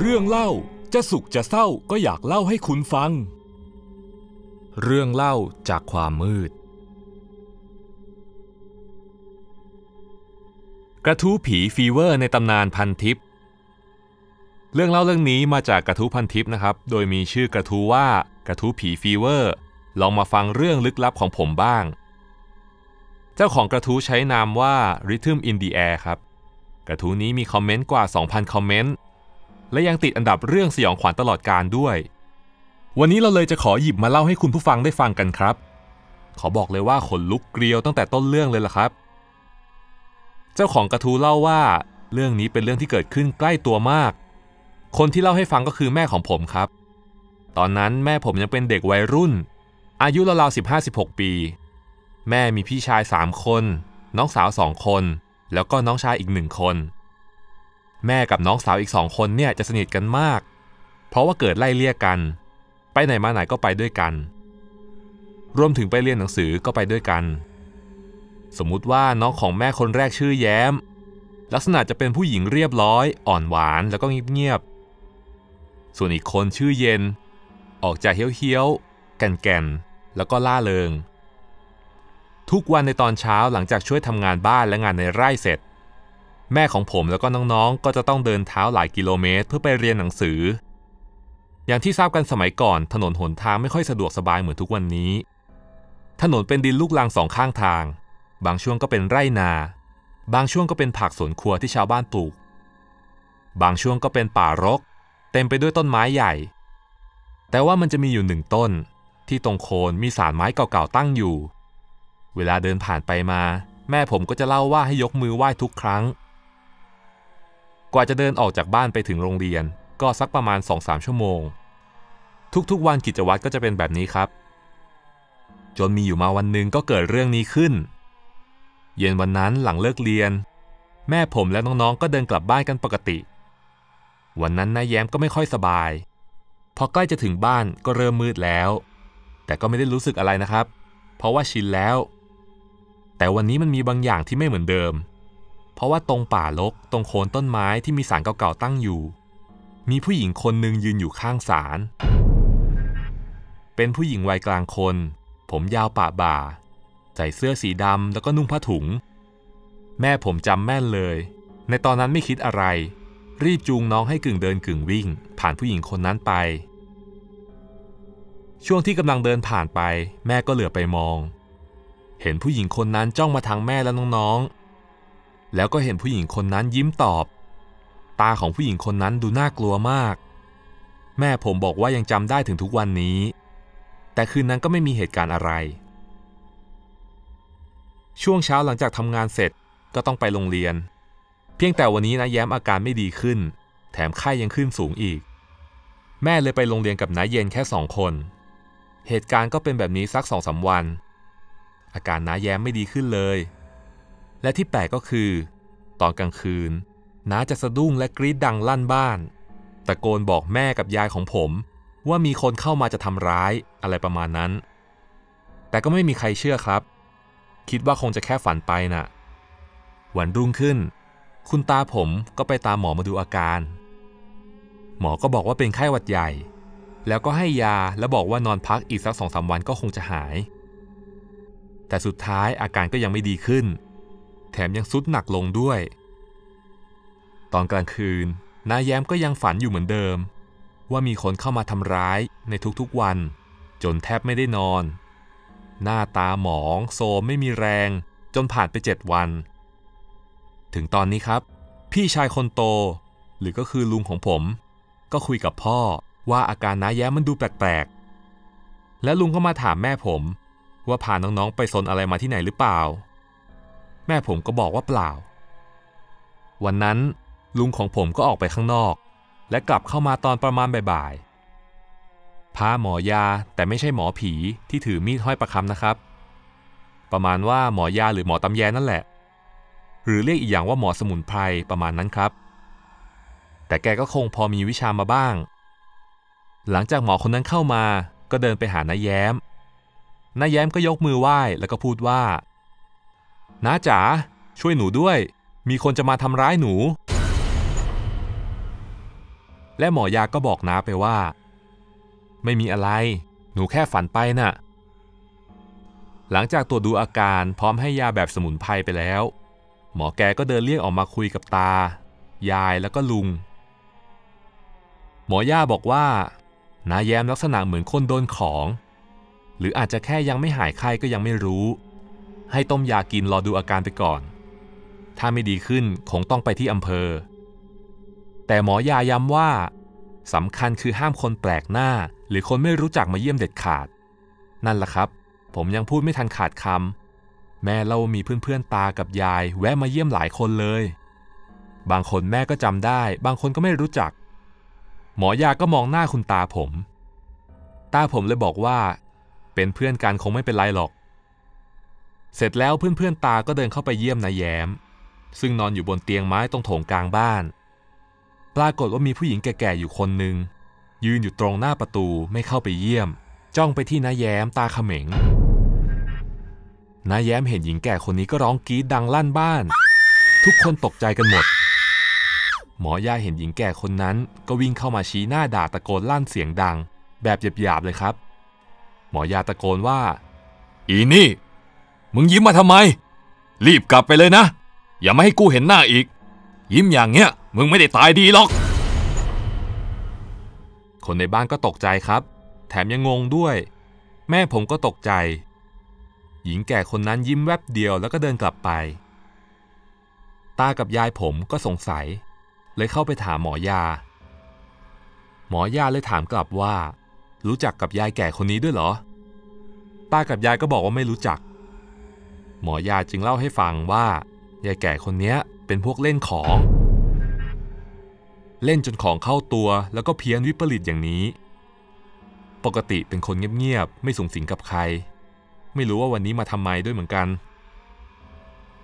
เรื่องเล่าจะสุขจะเศร้าก็อยากเล่าให้คุณฟัง เรื่องเล่าจากความมืด กระทู้ผีฟีเวอร์ในตำนานพันทิพย์เรื่องเล่าเรื่องนี้มาจากกระทู้พันทิพย์นะครับ โดยมีชื่อกระทู้ว่ากระทู้ผีฟีเวอร์ ลองมาฟังเรื่องลึกลับของผมบ้าง เจ้าของกระทู้ใช้นามว่า Rhythm in the Air ครับ กระทู้นี้มีคอมเมนต์กว่า 2,000คอมเมนต์และยังติดอันดับเรื่องสยองขวัญตลอดการด้วย วันนี้เราเลยจะขอหยิบมาเล่าให้คุณผู้ฟังได้ฟังกันครับ ขอบอกเลยว่าขนลุกเกลียวตั้งแต่ต้นเรื่องเลยล่ะครับ เจ้าของกระทู้เล่าว่า เรื่องนี้เป็นเรื่องที่เกิดขึ้นใกล้ตัวมาก คนที่เล่าให้ฟังก็คือแม่ของผมครับ ตอนนั้นแม่ผมยังเป็นเด็กวัยรุ่น อายุราวๆสิบห้าสิบหกปี แม่มีพี่ชายสามคน น้องสาวสองคน แล้วก็น้องชายอีกหนึ่งคนแม่กับน้องสาวอีกสองคนเนี่ยจะสนิทกันมาก เพราะว่าเกิดไล่เลี่ยกัน ไปไหนมาไหนก็ไปด้วยกัน รวมถึงไปเรียนหนังสือก็ไปด้วยกัน สมมุติว่าน้องของแม่คนแรกชื่อแย้ม ลักษณะจะเป็นผู้หญิงเรียบร้อย อ่อนหวานแล้วก็เงียบๆส่วนอีกคนชื่อเย็น ออกจากเฮี้ยวๆแก่นๆแล้วก็ล่าเริง ทุกวันในตอนเช้าหลังจากช่วยทำงานบ้านและงานในไร่เสร็จแม่ของผมแล้วก็น้องๆ ก็จะต้องเดินเท้าหลายกิโลเมตรเพื่อไปเรียนหนังสือ อย่างที่ทราบกันสมัยก่อน ถนนหนทางไม่ค่อยสะดวกสบายเหมือนทุกวันนี้ ถนนเป็นดินลูกลังสองข้างทาง บางช่วงก็เป็นไร่นา บางช่วงก็เป็นผักสวนครัวที่ชาวบ้านปลูก บางช่วงก็เป็นป่ารก เต็มไปด้วยต้นไม้ใหญ่ แต่ว่ามันจะมีอยู่หนึ่งต้น ที่ตรงโคนมีสารไม้เก่าๆตั้งอยู่ เวลาเดินผ่านไปมา แม่ผมก็จะเล่าว่าให้ยกมือไหว้ทุกครั้งกว่าจะเดินออกจากบ้านไปถึงโรงเรียน ก็สักประมาณ2-3ชั่วโมง ทุกๆวันกิจวัตรก็จะเป็นแบบนี้ครับ จนมีอยู่มาวันหนึ่งก็เกิดเรื่องนี้ขึ้น เย็นวันนั้นหลังเลิกเรียน แม่ผมและน้องๆก็เดินกลับบ้านกันปกติ วันนั้นนายแย้มก็ไม่ค่อยสบาย พอใกล้จะถึงบ้านก็เริ่มมืดแล้ว แต่ก็ไม่ได้รู้สึกอะไรนะครับ เพราะว่าชินแล้ว แต่วันนี้มันมีบางอย่างที่ไม่เหมือนเดิมเพราะว่าตรงป่ารกตรงโคนต้นไม้ที่มีสารเก่าๆตั้งอยู่ มีผู้หญิงคนหนึ่งยืนอยู่ข้างสารเป็นผู้หญิงวัยกลางคน ผมยาวป่าบ่า ใส่เสื้อสีดำแล้วก็นุ่งผ้าถุง แม่ผมจำแม่นเลย ในตอนนั้นไม่คิดอะไร รีบจูงน้องให้กึ่งเดินกึ่งวิ่ง ผ่านผู้หญิงคนนั้นไป ช่วงที่กำลังเดินผ่านไป แม่ก็เหลือไปมอง เห็นผู้หญิงคนนั้นจ้องมาทางแม่และน้องแล้วก็เห็นผู้หญิงคนนั้นยิ้มตอบ ตาของผู้หญิงคนนั้นดูน่ากลัวมาก แม่ผมบอกว่ายังจำได้ถึงทุกวันนี้ แต่คืนนั้นก็ไม่มีเหตุการณ์อะไร ช่วงเช้าหลังจากทำงานเสร็จก็ต้องไปโรงเรียน เพียงแต่วันนี้นะแย้มอาการไม่ดีขึ้น แถมไข้ยังขึ้นสูงอีก แม่เลยไปโรงเรียนกับน้าเย็นแค่สองคน เหตุการณ์ก็เป็นแบบนี้สักสองสาวัน อาการน้าแย้มไม่ดีขึ้นเลยและที่แปลกก็คือ ตอนกลางคืนน้าจะสะดุ้งและกรีดดังลั่นบ้าน ตะโกนบอกแม่กับยายของผม ว่ามีคนเข้ามาจะทำร้ายอะไรประมาณนั้น แต่ก็ไม่มีใครเชื่อครับ คิดว่าคงจะแค่ฝันไปนะ่ะวันรุ่งขึ้น คุณตาผมก็ไปตามหมอมาดูอาการ หมอก็บอกว่าเป็นไข้หวัดใหญ่ แล้วก็ให้ยาและบอกว่านอนพักอีกสักสองสาวันก็คงจะหาย แต่สุดท้ายอาการก็ยังไม่ดีขึ้นแถมยังซุดหนักลงด้วย ตอนกลางคืนนายแย้มก็ยังฝันอยู่เหมือนเดิม ว่ามีคนเข้ามาทำร้ายในทุกๆวัน จนแทบไม่ได้นอน หน้าตาหมองโซมไม่มีแรง จนผ่านไปเจ็ดวัน ถึงตอนนี้ครับ พี่ชายคนโต หรือก็คือลุงของผม ก็คุยกับพ่อว่าอาการน้าแย้มมันดูแปลกๆ และลุงก็มาถามแม่ผม ว่าพาน้องๆไปสนอะไรมาที่ไหนหรือเปล่าแม่ผมก็บอกว่าเปล่า วันนั้น ลุงของผมก็ออกไปข้างนอก และกลับเข้ามาตอนประมาณบ่ายๆพาหมอยาแต่ไม่ใช่หมอผีที่ถือมีดห้อยประคำนะครับ ประมาณว่าหมอยาหรือหมอตำแยนั่นแหละ หรือเรียกอีกอย่างว่าหมอสมุนไพรประมาณนั้นครับ แต่แกก็คงพอมีวิชามาบ้าง หลังจากหมอคนนั้นเข้ามาก็เดินไปหานายแย้มนายแย้มก็ยกมือไหว้แล้วก็พูดว่าน้าจ๋าช่วยหนูด้วย มีคนจะมาทำร้ายหนู และหมอยาก็บอกน้าไปว่า ไม่มีอะไร หนูแค่ฝันไปนะ่ะ หลังจากตรวจดูอาการพร้อมให้ยาแบบสมุนไพรไปแล้ว หมอแกก็เดินเรียกออกมาคุยกับตา ยายแล้วก็ลุง หมอย่าบอกว่าน้าแย้มลักษณะเหมือนคนโดนของ หรืออาจจะแค่ยังไม่หายไข้ก็ยังไม่รู้ให้ต้มยากินรอดูอาการไปก่อน ถ้าไม่ดีขึ้นคงต้องไปที่อำเภอ แต่หมอยาย้ำว่าสำคัญคือห้ามคนแปลกหน้า หรือคนไม่รู้จักมาเยี่ยมเด็ดขาด นั่นล่ะครับ ผมยังพูดไม่ทันขาดคำแม่เรามีเพื่อนๆตากับยายแวะมาเยี่ยมหลายคนเลย บางคนแม่ก็จำได้ บางคนก็ไม่รู้จัก หมอยาก็มองหน้าคุณตาผม ตาผมเลยบอกว่า เป็นเพื่อนกันคงไม่เป็นไรหรอกเสร็จแล้วเพื่อนๆ ตาก็เดินเข้าไปเยี่ยมนายแย้ม ซึ่งนอนอยู่บนเตียงไม้ตรงโถงกลางบ้าน ปรากฏว่ามีผู้หญิงแก่ๆ อยู่คนหนึ่ง ยืนอยู่ตรงหน้าประตูไม่เข้าไปเยี่ยม จ้องไปที่นายแย้มตาเขม็งนายแย้มเห็นหญิงแก่คนนี้ก็ร้องกรีดดังลั่นบ้าน ทุกคนตกใจกันหมด หมอยาเห็นหญิงแก่คนนั้น ก็วิ่งเข้ามาชี้หน้าด่าตะโกนลั่นเสียงดัง แบบหยาบๆ เลยครับ หมอยาตะโกนว่าอีนี่มึงยิ้มมาทำไม รีบกลับไปเลยนะ อย่ามาให้กูเห็นหน้าอีก ยิ้มอย่างเงี้ย มึงไม่ได้ตายดีหรอก คนในบ้านก็ตกใจครับ แถมยังงงด้วย แม่ผมก็ตกใจ หญิงแก่คนนั้นยิ้มแวบเดียวแล้วก็เดินกลับไป ตากับยายผมก็สงสัย เลยเข้าไปถามหมอยา หมอยาเลยถามกลับว่า รู้จักกับยายแก่คนนี้ด้วยเหรอ ตากับยายก็บอกว่าไม่รู้จักหมอยาจึงเล่าให้ฟังว่ายายแก่คนนี้เป็นพวกเล่นของเล่นจนของเข้าตัวแล้วก็เพี้ยนวิปริตอย่างนี้ ปกติเป็นคนเงียบๆไม่สูงสิงกับใคร ไม่รู้ว่าวันนี้มาทำไมด้วยเหมือนกัน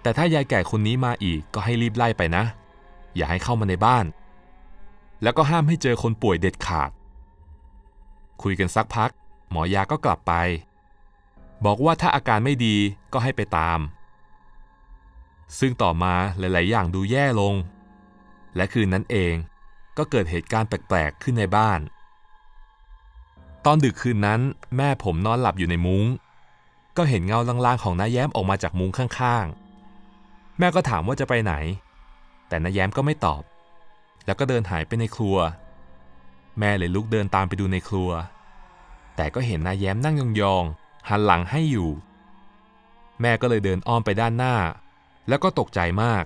แต่ถ้ายายแก่คนนี้มาอีกก็ให้รีบไล่ไปนะ อย่าให้เข้ามาในบ้าน แล้วก็ห้ามให้เจอคนป่วยเด็ดขาด คุยกันสักพัก หมอยาก็กลับไปบอกว่าถ้าอาการไม่ดีก็ให้ไปตาม ซึ่งต่อมาหลายๆอย่างดูแย่ลง และคืนนั้นเองก็เกิดเหตุการณ์แปลก ๆ ขึ้นในบ้าน ตอนดึกคืนนั้นแม่ผมนอนหลับอยู่ในมุง้ง ก็เห็นเงาลางๆของน้าแย้มออกมาจากมุ้งข้างๆ แม่ก็ถามว่าจะไปไหน แต่น้าแย้มก็ไม่ตอบ แล้วก็เดินหายไปในครัว แม่เลยลุกเดินตามไปดูในครัว แต่ก็เห็นน้าแย้มนั่งยองๆหันหลังให้อยู่ แม่ก็เลยเดินอ้อมไปด้านหน้า แล้วก็ตกใจมาก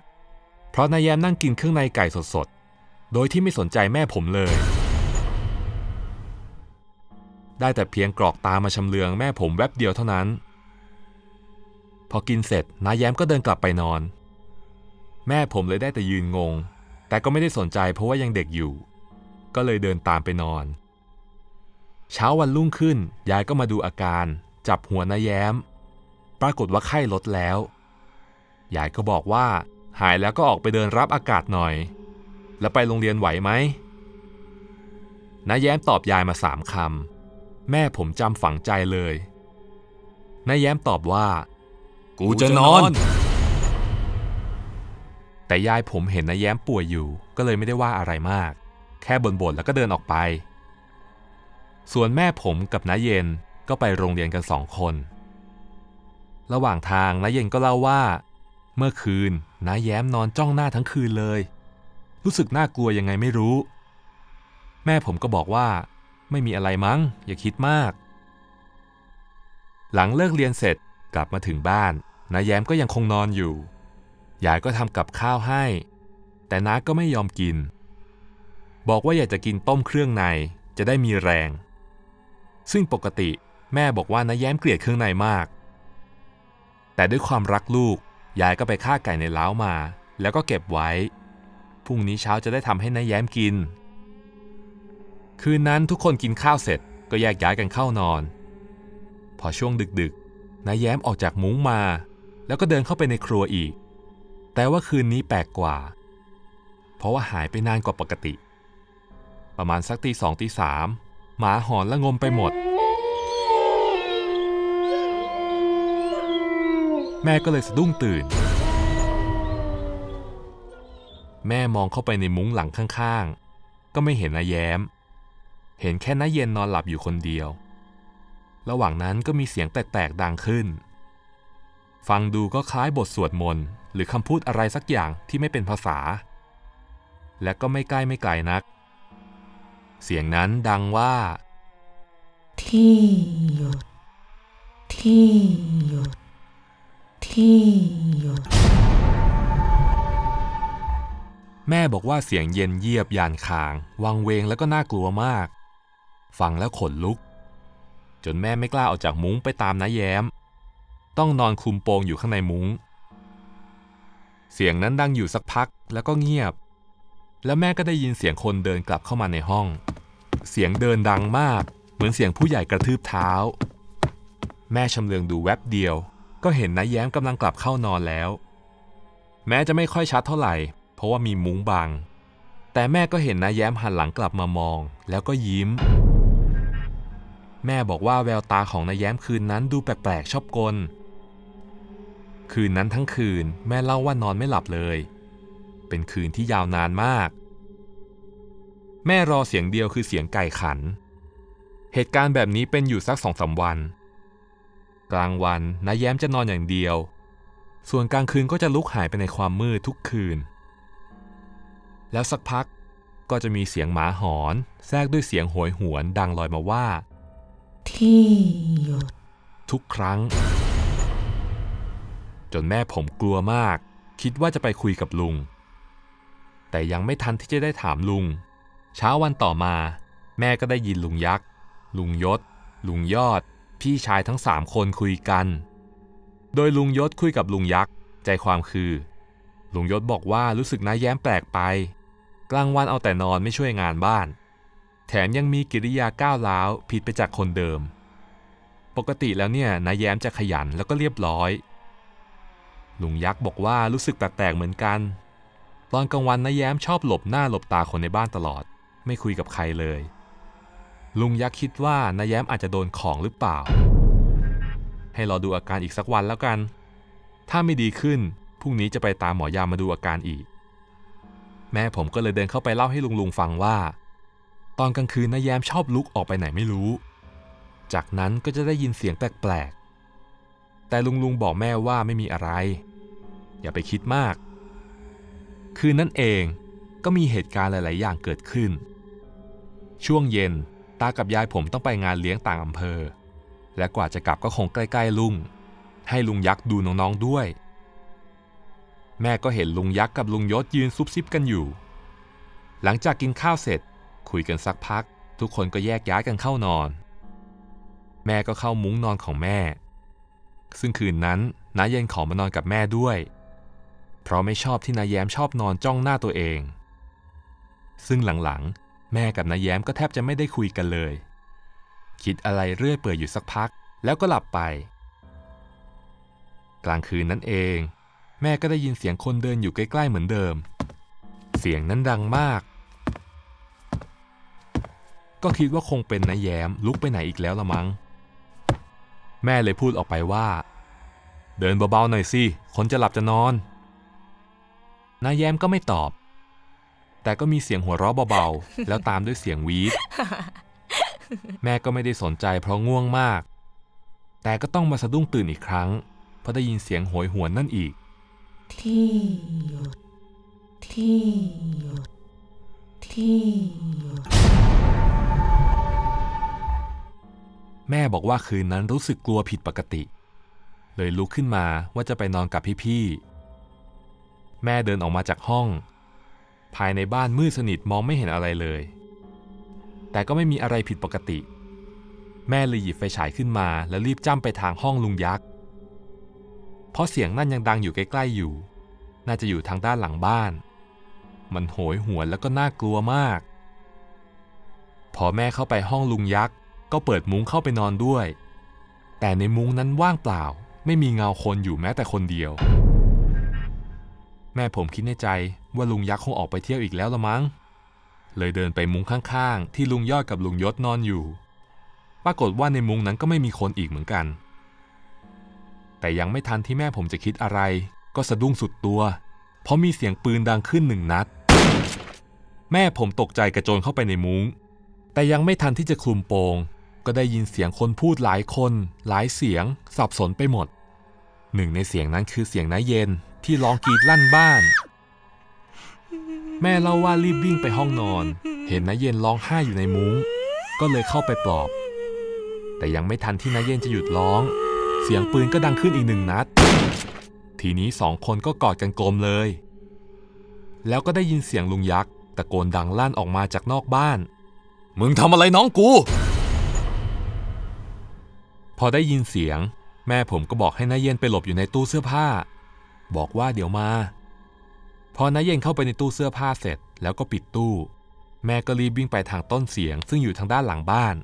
เพราะนายแยมนั่งกินเครื่องในไก่สดๆโดยที่ไม่สนใจแม่ผมเลย ได้แต่เพียงกรอกตามาชำเลืองแม่ผมแวบเดียวเท่านั้นพอกินเสร็จนายแยมก็เดินกลับไปนอน แม่ผมเลยได้แต่ยืนงง แต่ก็ไม่ได้สนใจเพราะว่ายังเด็กอยู่ ก็เลยเดินตามไปนอน เช้าวันรุ่งขึ้น ยายก็มาดูอาการจับหัวนาแย้ม ปรากฏว่าไข้ลดแล้ว ยายก็บอกว่า หายแล้วก็ออกไปเดินรับอากาศหน่อย แล้วไปโรงเรียนไหวไหมนาแย้มตอบยายมาสามคำแม่ผมจำฝังใจเลยนาแย้มตอบว่า กูจะนอน แต่ยายผมเห็นนาแย้มป่วยอยู่ก็เลยไม่ได้ว่าอะไรมาก แค่บ่นๆแล้วก็เดินออกไป ส่วนแม่ผมกับน้าเย็นก็ไปโรงเรียนกันสองคน ระหว่างทางน้าเย็นก็เล่าว่า เมื่อคืนน้าแย้มนอนจ้องหน้าทั้งคืนเลย รู้สึกน่ากลัวยังไงไม่รู้ แม่ผมก็บอกว่า ไม่มีอะไรมั้ง อย่าคิดมาก หลังเลิกเรียนเสร็จกลับมาถึงบ้านน้าแย้มก็ยังคงนอนอยู่ ยายก็ทำกับข้าวให้ แต่น้าก็ไม่ยอมกิน บอกว่าอยากจะกินต้มเครื่องในจะได้มีแรง ซึ่งปกติแม่บอกว่านะแย้มเกลียดเครื่องในมาก แต่ด้วยความรักลูก ยายก็ไปฆ่าไก่ในเล้ามา แล้วก็เก็บไว้ พรุ่งนี้เช้าจะได้ทำให้นายแย้มกิน คืนนั้นทุกคนกินข้าวเสร็จก็แยกย้ายกันเข้านอน พอช่วงดึกๆนายแย้มออกจากมุ้งมา แล้วก็เดินเข้าไปในครัวอีก แต่ว่าคืนนี้แปลกกว่า เพราะว่าหายไปนานกว่าปกติ ประมาณสักตีสองตีสามหมาหอนและงมไปหมดแม่ก็เลยสะดุ้งตื่น แม่มองเข้าไปในมุ้งหลังข้างๆ ก็ไม่เห็นนาแย้ม เห็นแค่น้าเย็นนอนหลับอยู่คนเดียว ระหว่างนั้นก็มีเสียงแตกๆ ดังขึ้น ฟังดูก็คล้ายบทสวดมนต์หรือคำพูดอะไรสักอย่างที่ไม่เป็นภาษา และก็ไม่ใกล้ไม่ไกลนัก เสียงนั้นดังว่า ที่หยุดที่หยุดที่หยดแม่บอกว่าเสียงเย็นเยียบยานคางวังเวงแล้วก็น่ากลัวมากฟังแล้วขนลุก จนแม่ไม่กล้าออกจากมุ้งไปตามน้าแย้ม ต้องนอนคุมโปงอยู่ข้างในมุง้ง เสียงนั้นดังอยู่สักพักแล้วก็เงียบ แล้วแม่ก็ได้ยินเสียงคนเดินกลับเข้ามาในห้อง เสียงเดินดังมาก เหมือนเสียงผู้ใหญ่กระทืบเท้า แม่ชำเลืองดูแวบเดียวก็เห็นนายแย้มกำลังกลับเข้านอนแล้ว แม้จะไม่ค่อยชัดเท่าไหร่เพราะว่ามีมุ้งบงัง แต่แม่ก็เห็นนายแย้มหันหลังกลับมามองแล้วก็ยิ้ม แม่บอกว่าแววตาของนายแย้มคืนนั้นดูแปลกๆชอบกลคืนนั้นทั้งคืน แม่เล่าว่านอนไม่หลับเลย เป็นคืนที่ยาวนานมาก แม่รอเสียงเดียวคือเสียงไก่ขัน เหตุการณ์แบบนี้เป็นอยู่สักสองสาวันกลางวันนายแย้มจะนอนอย่างเดียว ส่วนกลางคืนก็จะลุกหายไปในความมืดทุกคืน แล้วสักพักก็จะมีเสียงหมาหอน แทรกด้วยเสียงโหยหวนดังลอยมาว่า ที่หยดทุกครั้ง จนแม่ผมกลัวมาก คิดว่าจะไปคุยกับลุง แต่ยังไม่ทันที่จะได้ถามลุง เช้าวันต่อมา แม่ก็ได้ยินลุงยักษ์ ลุงยศ ลุงยอดพี่ชายทั้งสามคนคุยกัน โดยลุงยศคุยกับลุงยักษ์ใจความคือลุงยศบอกว่ารู้สึกน้าแย้มแปลกไป กลางวันเอาแต่นอนไม่ช่วยงานบ้าน แถมยังมีกิริยาก้าวร้าวผิดไปจากคนเดิม ปกติแล้วเนี่ยน้าแย้มจะขยันแล้วก็เรียบร้อยลุงยักษ์บอกว่ารู้สึกแปลกๆเหมือนกัน ตอนกลางวันน้าแย้มชอบหลบหน้าหลบตาคนในบ้านตลอด ไม่คุยกับใครเลยลุงยักษ์คิดว่านายแย้มอาจจะโดนของหรือเปล่า ให้รอดูอาการอีกสักวันแล้วกัน ถ้าไม่ดีขึ้นพรุ่งนี้จะไปตามหมอยามาดูอาการอีก แม่ผมก็เลยเดินเข้าไปเล่าให้ลุงลุงฟังว่า ตอนกลางคืนนายแย้มชอบลุกออกไปไหนไม่รู้ จากนั้นก็จะได้ยินเสียงแปลกๆ แต่ลุงลุงบอกแม่ว่าไม่มีอะไร อย่าไปคิดมาก คืนนั้นเองก็มีเหตุการณ์หลาย ๆ อย่างเกิดขึ้น ช่วงเย็นตากับยายผมต้องไปงานเลี้ยงต่างอำเภอ และกว่าจะกลับก็คงใกล้ๆลุง ให้ลุงยักษ์ดูน้องๆด้วย แม่ก็เห็นลุงยักษ์กับลุงยศยืนซุบซิบกันอยู่ หลังจากกินข้าวเสร็จคุยกันสักพัก ทุกคนก็แยกย้ายกันเข้านอน แม่ก็เข้ามุ้งนอนของแม่ ซึ่งคืนนั้นน้าเย็นขอมานอนกับแม่ด้วย เพราะไม่ชอบที่นายแย้มชอบนอนจ้องหน้าตัวเอง ซึ่งหลังๆแม่กับนายแย้มก็แทบจะไม่ได้คุยกันเลย คิดอะไรเรื่อยเปื่อยอยู่สักพักแล้วก็หลับไป กลางคืนนั้นเอง แม่ก็ได้ยินเสียงคนเดินอยู่ใกล้ๆเหมือนเดิม เสียงนั้นดังมาก ก็คิดว่าคงเป็นนายแย้มลุกไปไหนอีกแล้วละมัง้ง แม่เลยพูดออกไปว่า เดินเบาๆหน่อยสิ คนจะหลับจะนอนนายแย้มก็ไม่ตอบแต่ก็มีเสียงหัวเราะเบาๆ แล้วตามด้วยเสียงวีดแม่ก็ไม่ได้สนใจเพราะง่วงมาก แต่ก็ต้องมาสะดุ้งตื่นอีกครั้ง เพราะได้ยินเสียงโหยหวนนั่นอีก ที่หยุดที่หยุดที่หยุดแม่บอกว่าคืนนั้นรู้สึกกลัวผิดปกติ เลยลุกขึ้นมาว่าจะไปนอนกับพี่ๆ แม่เดินออกมาจากห้องภายในบ้านมืดสนิทมองไม่เห็นอะไรเลย แต่ก็ไม่มีอะไรผิดปกติ แม่เลยหยิบไฟฉายขึ้นมาแล้วรีบจ้ำไปทางห้องลุงยักษ์ เพราะเสียงนั่นยังดังอยู่ใกล้ๆอยู่ น่าจะอยู่ทางด้านหลังบ้าน มันโหยหวนแล้วก็น่ากลัวมาก พอแม่เข้าไปห้องลุงยักษ์ ก็เปิดมุ้งเข้าไปนอนด้วย แต่ในมุ้งนั้นว่างเปล่าไม่มีเงาคนอยู่แม้แต่คนเดียวแม่ผมคิดในใจว่าลุงยักษ์คงออกไปเที่ยวอีกแล้วละมั้ง เลยเดินไปมุงข้างๆ ที่ลุงยอดกับลุงยศนอนอยู่ ปรากฏว่าในมุงนั้นก็ไม่มีคนอีกเหมือนกัน แต่ยังไม่ทันที่แม่ผมจะคิดอะไร ก็สะดุ้งสุดตัว เพราะมีเสียงปืนดังขึ้นหนึ่งนัด แม่ผมตกใจกระโจนเข้าไปในมุง้งแต่ยังไม่ทันที่จะคลุมโปง ก็ได้ยินเสียงคนพูดหลายคน หลายเสียง สับสนไปหมดหนึ่งในเสียงนั้นคือเสียงน้าเย็นที่ร้องกรีด ลั่นบ้าน แม่เล่าว่า รีบวิ่งไปห้องนอน เห็นนาเย็นร้องไห้อยู่ในมุ้งก็เลยเข้าไปปลอบ แต่ยังไม่ทันที่นาเย็นจะหยุดร้อง เสียงปืนก็ดังขึ้นอีกหนึ่งนัด ทีนี้สองคนก็กอดกันกลมเลย แล้วก็ได้ยินเสียงลุงยักษ์ตะโกนดังลั่นออกมาจากนอกบ้าน มึงทำอะไรน้องกูพอได้ยินเสียง แม่ผมก็บอกให้นายเย็นไปหลบอยู่ในตู้เสื้อผ้าบอกว่าเดี๋ยวมา พอนายเย็นเข้าไปในตู้เสื้อผ้าเสร็จแล้วก็ปิดตู้ แม่ก็รีบวิ่งไปทางต้นเสียงซึ่งอยู่ทางด้านหลังบ้าน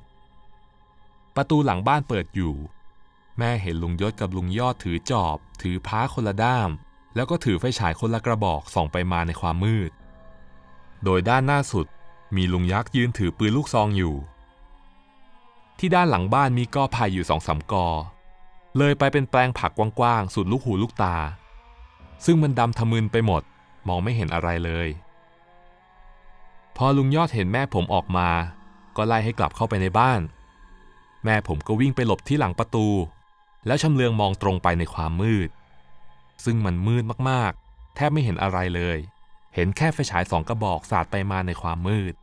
ประตูหลังบ้านเปิดอยู่ แม่เห็นลุงยศกับลุงยอดถือจอบ ถือพ้าคนละด้าม แล้วก็ถือไฟฉายคนละกระบอกส่องไปมาในความมืด โดยด้านหน้าสุดมีลุงยักษ์ยืนถือปืนลูกซองอยู่ ที่ด้านหลังบ้านมีกอไผ่อยู่สองสามกอ เลยไปเป็นแปลงผักกว้างๆสุดลูกหูลูกตาซึ่งมันดำทะมึนไปหมด มองไม่เห็นอะไรเลย พอลุงยอดเห็นแม่ผมออกมา ก็ไล่ให้กลับเข้าไปในบ้าน แม่ผมก็วิ่งไปหลบที่หลังประตู แล้วชำเลืองมองตรงไปในความมืด ซึ่งมันมืดมากๆ แทบไม่เห็นอะไรเลย เห็นแค่ไฟฉายสองกระบอกสาดไปมาในความมืด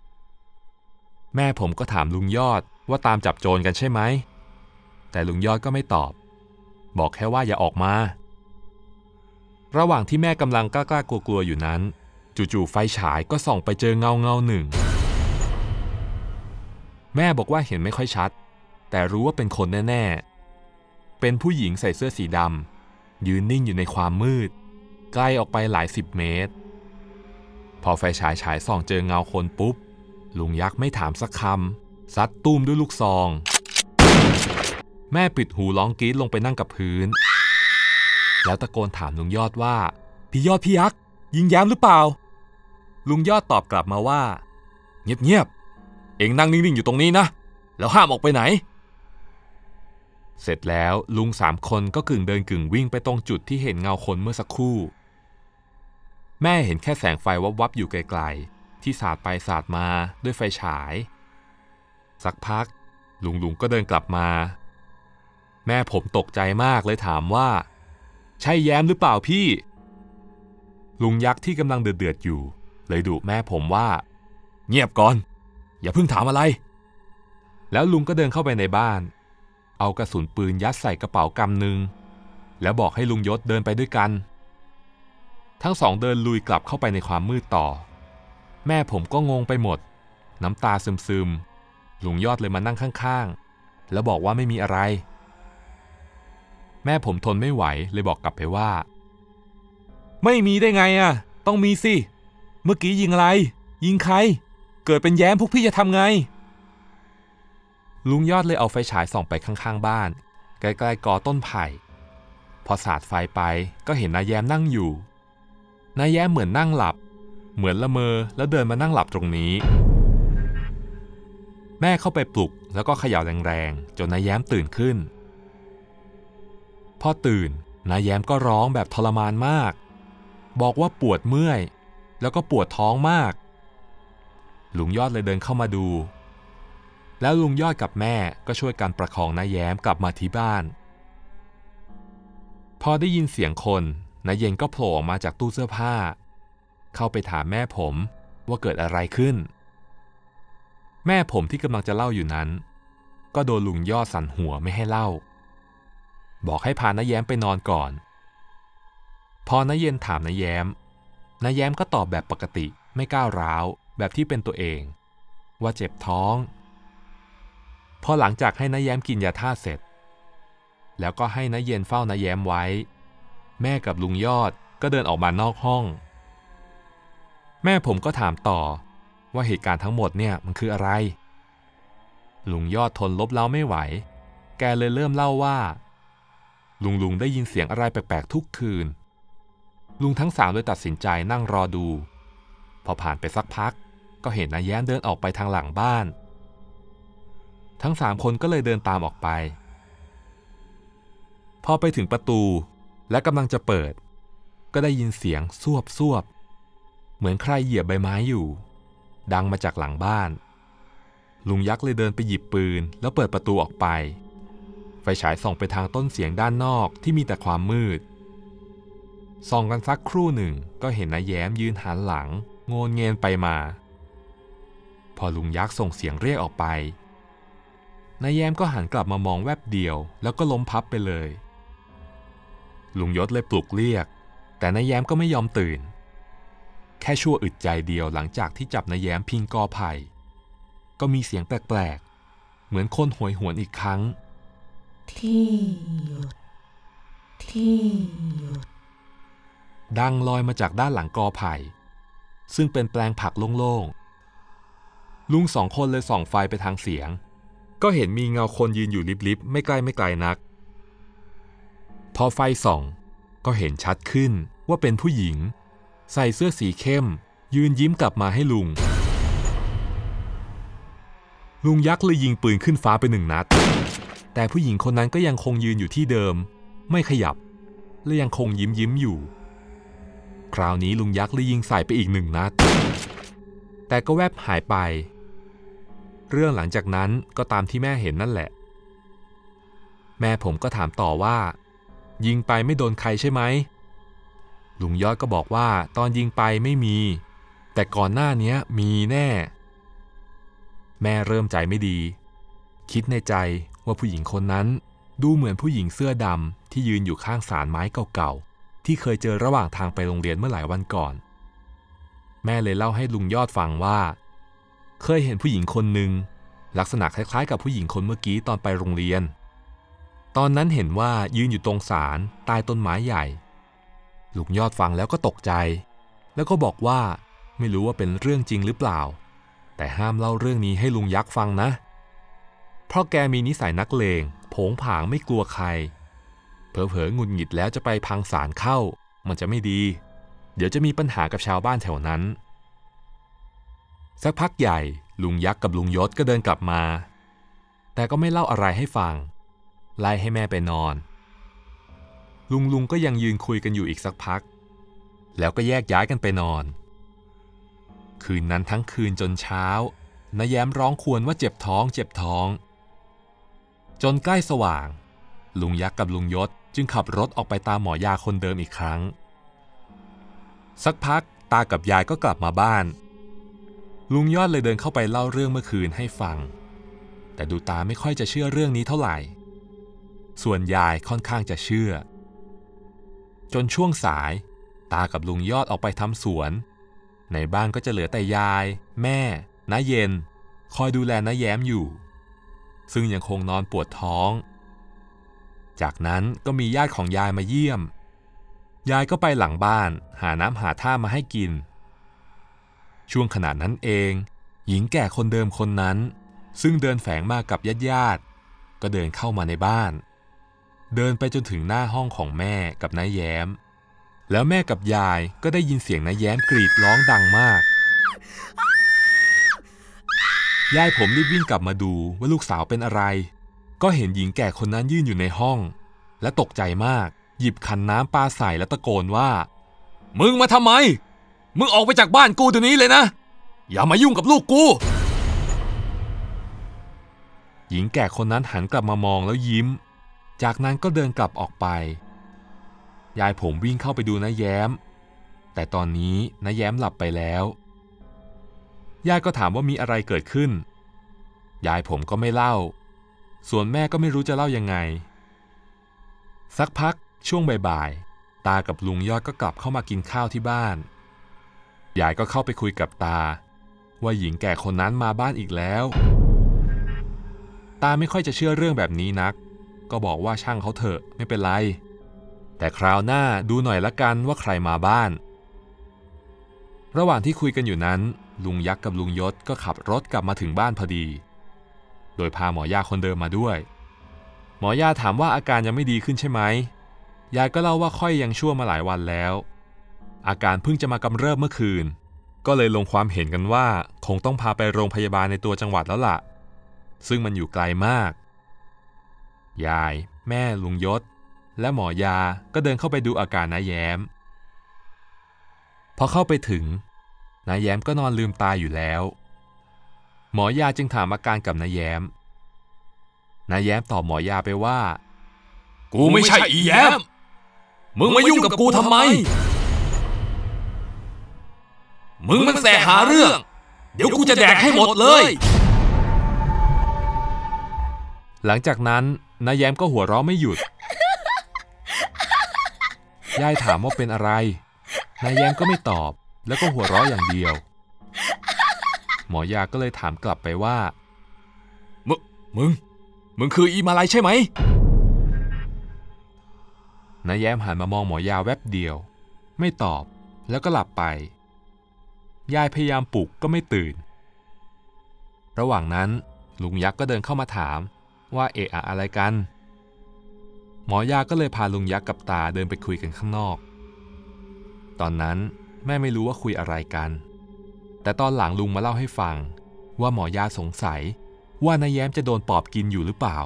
แม่ผมก็ถามลุงยอดว่าตามจับโจรกันใช่ไหมแต่ลุงยอดก็ไม่ตอบ บอกแค่ว่าอย่าออกมาระหว่างที่แม่กำลังกล้ากล้ากลัว ๆ อยู่นั้นจู่ๆไฟฉายก็ส่องไปเจอเงาเงาหนึ่ง แม่บอกว่าเห็นไม่ค่อยชัด แต่รู้ว่าเป็นคนแน่ ๆ เป็นผู้หญิงใส่เสื้อสีดำยืนนิ่งอยู่ในความมืดไกลออกไปหลายสิบเมตร พอไฟฉายฉายส่องเจอเงาคนปุ๊บ ลุงยักษ์ไม่ถามสักคำซัดตุ้มด้วยลูกซอง แม่ปิดหูร้องกรี๊ดลงไปนั่งกับพื้นแล้วตะโกนถามลุงยอดว่า พี่ยอดพี่ยักษ์ยิงแย้มหรือเปล่า ลุงยอดตอบกลับมาว่า เงียบๆเองนั่งนิ่งๆอยู่ตรงนี้นะแล้วห้ามออกไปไหน เสร็จแล้วลุงสามคนก็กึ่งเดินกึ่งวิ่งไปตรงจุดที่เห็นเงาคนเมื่อสักครู่ แม่เห็นแค่แสงไฟวับๆอยู่ไกลๆที่สาดไปสาดมา ด้วยไฟฉาย สักพัก ลุงๆก็เดินกลับมา แม่ผมตกใจมากเลยถามว่าใช่แย้มหรือเปล่าพี่ ลุงยักษ์ที่กำลังเดือดๆอยู่ เลยดุแม่ผมว่า เงียบก่อน อย่าเพิ่งถามอะไร แล้วลุงก็เดินเข้าไปในบ้าน เอากระสุนปืนยัดใส่กระเป๋ากำหนึ่งแล้วบอกให้ลุงยศเดินไปด้วยกัน ทั้งสองเดินลุยกลับเข้าไปในความมืดต่อ แม่ผมก็งงไปหมด น้ำตาซึมๆ ลุงยอดเลยมานั่งข้างๆ แล้วบอกว่าไม่มีอะไรแม่ผมทนไม่ไหวเลยบอกกลับไปว่า ไม่มีได้ไงอะ่ะ ต้องมีสิ เมื่อกี้ยิงอะไรยิงใคร เกิดเป็นแย้มพวกพี่จะทำไง ลุงยอดเลยเอาไฟฉายส่องไปข้าง ๆ บ้านใกล้ๆกอต้นไผ่ พอสาดไฟไปก็เห็นนายแย้มนั่งอยู่นายแย้มเหมือนนั่งหลับ เหมือนละเมอแล้วเดินมานั่งหลับตรงนี้ แม่เข้าไปปลุก แล้วก็เขย่าแรงๆจนนายแย้มตื่นขึ้นพอตื่นนายแย้มก็ร้องแบบทรมานมาก บอกว่าปวดเมื่อย แล้วก็ปวดท้องมาก ลุงยอดเลยเดินเข้ามาดู แล้วลุงยอดกับแม่ก็ช่วยกันประคองนายแย้มกลับมาที่บ้าน พอได้ยินเสียงคนนายเย็นก็โผล่ออกมาจากตู้เสื้อผ้า เข้าไปถามแม่ผมว่าเกิดอะไรขึ้น แม่ผมที่กำลังจะเล่าอยู่นั้น ก็โดนลุงยอดสั่นหัวไม่ให้เล่าบอกให้พาน้ยแย้มไปนอนก่อน พอนเย็นถามน้แย้มน้แย้มก็ตอบแบบปกติไม่ก้าวร้าวแบบที่เป็นตัวเอง ว่าเจ็บท้อง พอหลังจากให้น้ยแย้มกินยาท่าเสร็จ แล้วก็ให้น้เย็นเฝ้าน้แย้มไว้ แม่กับลุงยอดก็เดินออกมานอกห้อง แม่ผมก็ถามต่อ ว่าเหตุการณ์ทั้งหมดเนี่ยมันคืออะไร ลุงยอดทนลบเล้าไม่ไหว แกเลยเริ่มเล่าว่าลุงลุงได้ยินเสียงอะไรแปลกๆ ทุกคืน ลุงทั้งสามเลยตัดสินใจนั่งรอดู พอผ่านไปสักพัก ก็เห็นนายแย้มเดินออกไปทางหลังบ้าน ทั้งสามคนก็เลยเดินตามออกไป พอไปถึงประตูและกำลังจะเปิด ก็ได้ยินเสียงซวบซวบเหมือนใครเหยียบใบไม้อยู่ ดังมาจากหลังบ้าน ลุงยักษ์เลยเดินไปหยิบปืนแล้วเปิดประตูออกไปไฟฉายส่องไปทางต้นเสียงด้านนอกที่มีแต่ความมืด ส่องกันสักครู่หนึ่งก็เห็นนายแย้มยืนหันหลัง โงนเงนไปมา พอลุงยักษ์ส่งเสียงเรียกออกไปนายแย้มก็หันกลับมามองแวบเดียว แล้วก็ล้มพับไปเลย ลุงยศเลยปลุกเรียก แต่นายแย้มก็ไม่ยอมตื่น แค่ชั่วอึดใจเดียวหลังจากที่จับนายแย้มพิงกอไผ่ก็มีเสียงแปลกๆเหมือนคนหวยหวนอีกครั้งที่หยุดที่หยุดดังลอยมาจากด้านหลังกอไผ่ ซึ่งเป็นแปลงผักโล่งๆลุงสองคนเลยส่องไฟไปทางเสียง ก็เห็นมีเงาคนยืนอยู่ลิบ ๆ ไม่ใกล้ ไม่ไกลนัก พอไฟส่อง ก็เห็นชัดขึ้นว่าเป็นผู้หญิง ใส่เสื้อสีเข้ม ยืนยิ้มกลับมาให้ลุง ลุงยักษ์เลยยิงปืนขึ้นฟ้าไปหนึ่งนัดแต่ผู้หญิงคนนั้นก็ยังคงยืนอยู่ที่เดิม ไม่ขยับและยังคงยิ้มยิ้มอยู่ คราวนี้ลุงยักษ์เลยยิงใส่ไปอีกหนึ่งนัด แต่ก็แวบหายไป เรื่องหลังจากนั้นก็ตามที่แม่เห็นนั่นแหละ แม่ผมก็ถามต่อว่า ยิงไปไม่โดนใครใช่ไหมลุงยอดก็บอกว่าตอนยิงไปไม่มี แต่ก่อนหน้านี้มีแน่ แม่เริ่มใจไม่ดี คิดในใจว่าผู้หญิงคนนั้นดูเหมือนผู้หญิงเสื้อดำที่ยืนอยู่ข้างสารไม้เก่าๆที่เคยเจอระหว่างทางไปโรงเรียนเมื่อหลายวันก่อน แม่เลยเล่าให้ลุงยอดฟังว่า เคยเห็นผู้หญิงคนหนึ่งลักษณะคล้ายๆกับผู้หญิงคนเมื่อกี้ตอนไปโรงเรียน ตอนนั้นเห็นว่ายืนอยู่ตรงสารใต้ต้นไม้ใหญ่ ลุงยอดฟังแล้วก็ตกใจ แล้วก็บอกว่าไม่รู้ว่าเป็นเรื่องจริงหรือเปล่า แต่ห้ามเล่าเรื่องนี้ให้ลุงยักษ์ฟังนะเเพราะแกมีนิสัยนักเลงผงผางไม่กลัวใคร เผลอๆงุนหงิดแล้วจะไปพังสารเข้า มันจะไม่ดีเดี๋ยวจะมีปัญหากับชาวบ้านแถวนั้น สักพักใหญ่ ลุงยักษ์กับลุงยศก็เดินกลับมา แต่ก็ไม่เล่าอะไรให้ฟังไล่ให้แม่ไปนอน ลุงลุงก็ยังยืนคุยกันอยู่อีกสักพัก แล้วก็แยกย้ายกันไปนอน คืนนั้นทั้งคืนจนเช้านายแย้มร้องควรว่าเจ็บท้อง เจ็บท้องจนใกล้สว่าง ลุงยักษ์กับลุงยศจึงขับรถออกไปตามหมอยาคนเดิมอีกครั้ง สักพักตากับยายก็กลับมาบ้าน ลุงยอดเลยเดินเข้าไปเล่าเรื่องเมื่อคืนให้ฟัง แต่ดูตาไม่ค่อยจะเชื่อเรื่องนี้เท่าไหร่ ส่วนยายค่อนข้างจะเชื่อ จนช่วงสาย ตากับลุงยอดออกไปทำสวน ในบ้านก็จะเหลือแต่ยาย แม่น้าเย็น คอยดูแลน้าแย้มอยู่ซึ่งยังคงนอนปวดท้อง จากนั้นก็มีญาติของยายมาเยี่ยม ยายก็ไปหลังบ้านหาน้ำหาท่ามาให้กิน ช่วงขณะนั้นเอง หญิงแก่คนเดิมคนนั้น ซึ่งเดินแฝงมากับญาติญาติ ก็เดินเข้ามาในบ้าน เดินไปจนถึงหน้าห้องของแม่กับนายแย้ม แล้วแม่กับยายก็ได้ยินเสียงนายแย้มกรีดร้องดังมากยายผมรีบวิ่ง กลับมาดู ว่าลูกสาวเป็นอะไร ก็เห็นหญิงแก่คนนั้นยืนอยู่ในห้อง และตกใจมาก หยิบขันน้ำปลาใส่และตะโกนว่า มึงมาทำไม มึงออกไปจากบ้านกูเดี๋ยวนี้เลยนะอย่ามายุ่งกับลูกกูหญิงแก่คนนั้นหันกลับมามองแล้วยิ้ม จากนั้นก็เดินกลับออกไป ยายผมวิ่งเข้าไปดูนะแย้ม แต่ตอนนี้นะแย้มหลับไปแล้วญาติก็ถามว่ามีอะไรเกิดขึ้น ยายผมก็ไม่เล่า ส่วนแม่ก็ไม่รู้จะเล่ายังไง สักพักช่วงบ่ายๆ ตากับลุงยอดก็กลับเข้ามากินข้าวที่บ้าน ยายก็เข้าไปคุยกับตา ว่าหญิงแก่คนนั้นมาบ้านอีกแล้ว ตาไม่ค่อยจะเชื่อเรื่องแบบนี้นัก ก็บอกว่าช่างเขาเถอะไม่เป็นไร แต่คราวหน้าดูหน่อยละกันว่าใครมาบ้าน ระหว่างที่คุยกันอยู่นั้นลุงยักษ์กับลุงยศก็ขับรถกลับมาถึงบ้านพอดี โดยพาหมอยาคนเดิมมาด้วย หมอยาถามว่าอาการยังไม่ดีขึ้นใช่ไหม ยายก็เล่าว่าค่อยยังชั่วมาหลายวันแล้ว อาการเพิ่งจะมากำเริบเมื่อคืน ก็เลยลงความเห็นกันว่าคงต้องพาไปโรงพยาบาลในตัวจังหวัดแล้วละ่ะ ซึ่งมันอยู่ไกลมาก ยาย แม่ลุงยศ และหมอยา ก็เดินเข้าไปดูอาการนายแย้ม พอเข้าไปถึงนายแย้มก็นอนลืมตาอยู่แล้ว หมอยาจึงถามอาการกับนายแย้มนายแย้มตอบหมอยาไปว่า กูไม่ใช่อีแย้มมึงมายุ่งกับกูทำไม มึงมันแสหาเรื่อง เดี๋ยวกูจะแดกให้หมดเลย หลังจากนั้นนายแย้มก็หัวเราะไม่หยุดยายถามว่าเป็นอะไรนายแย้มก็ไม่ตอบแล้วก็หัวเราะอย่างเดียว หมอยาก็เลยถามกลับไปว่า มึงมึง มึงคืออีมาลายใช่ไหมนายแย้มหันมามองหมอยาแวบเดียว ไม่ตอบแล้วก็หลับไป ยายพยายามปลุกก็ไม่ตื่น ระหว่างนั้นลุงยักษ์ก็เดินเข้ามาถามว่าเอะอะอะไรกัน หมอยาก็เลยพาลุงยักษ์กับตาเดินไปคุยกันข้างนอก ตอนนั้นแม่ไม่รู้ว่าคุยอะไรกัน แต่ตอนหลังลุงมาเล่าให้ฟัง ว่าหมอยาสงสัยว่านายแย้มจะโดนปอบกินอยู่หรือเปล่า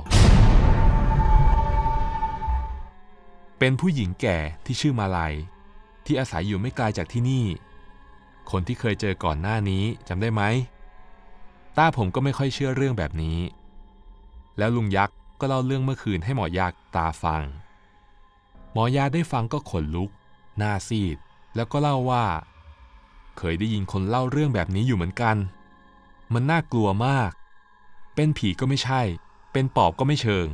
เป็นผู้หญิงแก่ที่ชื่อมาลัย ที่อาศัยอยู่ไม่ไกลาจากที่นี่ คนที่เคยเจอก่อนหน้านี้จำได้ไหมตาผมก็ไม่ค่อยเชื่อเรื่องแบบนี้ แล้วลุงยักษ์ก็เล่าเรื่องเมื่อคืนให้หมอยาตาฟัง หมอยาได้ฟังก็ขนลุกหน้าซีดแล้วก็เล่าว่า เคยได้ยินคนเล่าเรื่องแบบนี้อยู่เหมือนกัน มันน่ากลัวมาก เป็นผีก็ไม่ใช่ เป็นปอบก็ไม่เชิง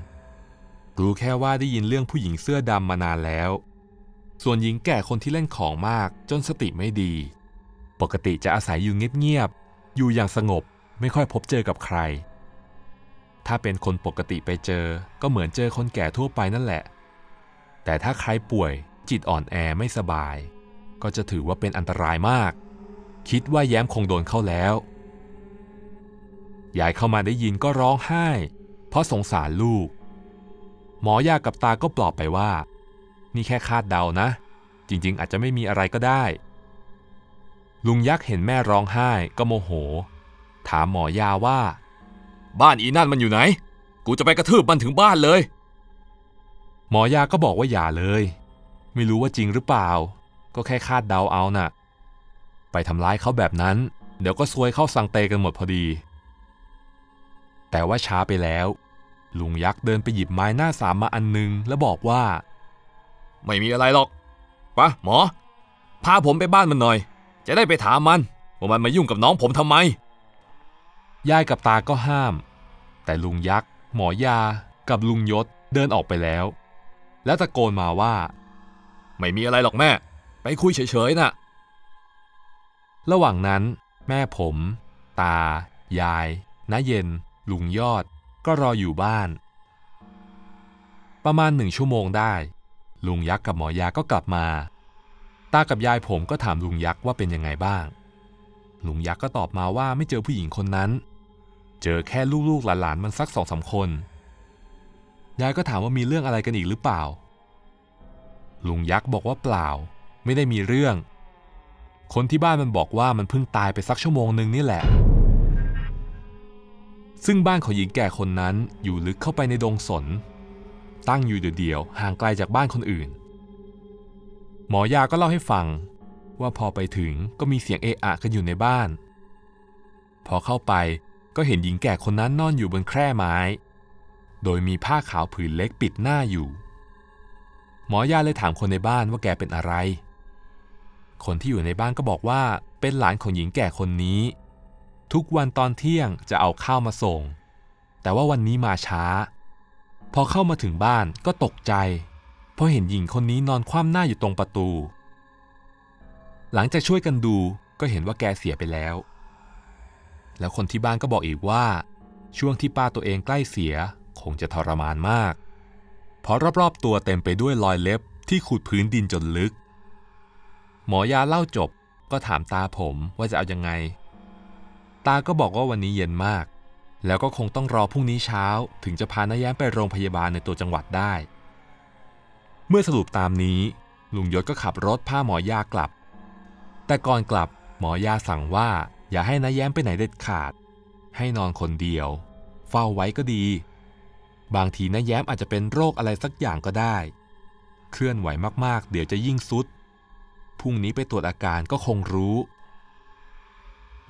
รู้แค่ว่าได้ยินเรื่องผู้หญิงเสื้อดำมานานแล้ว ส่วนหญิงแก่คนที่เล่นของมากจนสติไม่ดี ปกติจะอาศัยอยู่เงียบ ๆ อยู่อย่างสงบ ไม่ค่อยพบเจอกับใคร ถ้าเป็นคนปกติไปเจอ ก็เหมือนเจอคนแก่ทั่วไปนั่นแหละ แต่ถ้าใครป่วยจิตอ่อนแอไม่สบายก็จะถือว่าเป็นอันตรายมาก คิดว่าแย้มคงโดนเข้าแล้ว ยายเข้ามาได้ยินก็ร้องไห้ เพราะสงสารลูก หมอยากับตาก็ปลอบไปว่า นี่แค่คาดเดานะ จริงๆอาจจะไม่มีอะไรก็ได้ ลุงยักษ์เห็นแม่ร้องไห้ ก็โมโห ถามหมอยาว่า บ้านอีนั่นมันอยู่ไหน กูจะไปกระทืบมันถึงบ้านเลย หมอยาก็บอกว่าอย่าเลย ไม่รู้ว่าจริงหรือเปล่าก็แค่คาดเดาเอานะ่ะไปทำร้ายเขาแบบนั้น เดี๋ยวก็ซวยเข้าสังเตกันหมดพอดี แต่ว่าช้าไปแล้ว ลุงยักษ์เดินไปหยิบไม้หน้าสามมาอันนึง แล้วบอกว่า ไม่มีอะไรหรอกปะหมอพาผมไปบ้านมันหน่อย จะได้ไปถามมันว่ามันมายุ่งกับน้องผมทำไมยายกับตาก็ห้าม แต่ลุงยักษ์หมอยากับลุงยศเดินออกไปแล้ว และตะโกนมาว่า ไม่มีอะไรหรอกแม่ไปคุยเฉย ๆนะ่ะ ระหว่างนั้น แม่ผม ตา ยายน้าเย็น ลุงยอดก็รออยู่บ้าน ประมาณหนึ่งชั่วโมงได้ ลุงยักษ์กับหมอยา ก็กลับมา ตากับยายผมก็ถามลุงยักษ์ว่าเป็นยังไงบ้าง ลุงยักษ์ก็ตอบมาว่าไม่เจอผู้หญิงคนนั้น เจอแค่ลูก ๆ หลาน ๆ มันสักสองสาคน ยายก็ถามว่ามีเรื่องอะไรกันอีกหรือเปล่าลุงยักษ์บอกว่าเปล่าไม่ได้มีเรื่อง คนที่บ้านมันบอกว่ามันเพิ่งตายไปสักชั่วโมงหนึ่งนี่แหละ ซึ่งบ้านของหญิงแก่คนนั้นอยู่ลึกเข้าไปในดงสน ตั้งอยู่เดียวๆ ห่างไกลจากบ้านคนอื่น หมอยาก็เล่าให้ฟังว่าพอไปถึงก็มีเสียงเอะอะกันอยู่ในบ้าน พอเข้าไปก็เห็นหญิงแก่คนนั้นนอนอยู่บนแคร่ไม้ โดยมีผ้าขาวผืนเล็กปิดหน้าอยู่ หมอยาเลยถามคนในบ้านว่าแกเป็นอะไรคนที่อยู่ในบ้านก็บอกว่า เป็นหลานของหญิงแก่คนนี้ ทุกวันตอนเที่ยงจะเอาข้าวมาส่ง แต่ว่าวันนี้มาช้า พอเข้ามาถึงบ้านก็ตกใจเพราะเห็นหญิงคนนี้นอนคว่ำหน้าอยู่ตรงประตู หลังจากช่วยกันดูก็เห็นว่าแกเสียไปแล้ว แล้วคนที่บ้านก็บอกอีกว่า ช่วงที่ป้าตัวเองใกล้เสีย คงจะทรมานมาก เพราะรอบๆตัวเต็มไปด้วยรอยเล็บ ที่ขูดพื้นดินจนลึกหมอยาเล่าจบก็ถามตาผมว่าจะเอาอยัางไง ตาก็บอกว่าวันนี้เย็นมาก แล้วก็คงต้องรอพรุ่งนี้เช้า ถึงจะพานายแย้มไปโรงพยาบาลในตัวจังหวัดได้ เมื่อสรุปตามนี้ลุงยศก็ขับรถพาหมอยากลับ แต่ก่อนกลับ หมอยาสั่งว่าอย่าให้นายแย้มไปไหนเด็ดขาด ให้นอนคนเดียว เฝ้าไว้ก็ดี บางทีนาาแย้มอาจจะเป็นโรคอะไรสักอย่างก็ได้ เคลื่อนไหวมากๆเดี๋ยวจะยิ่งซุดพรุ่งนี้ไปตรวจอาการก็คงรู้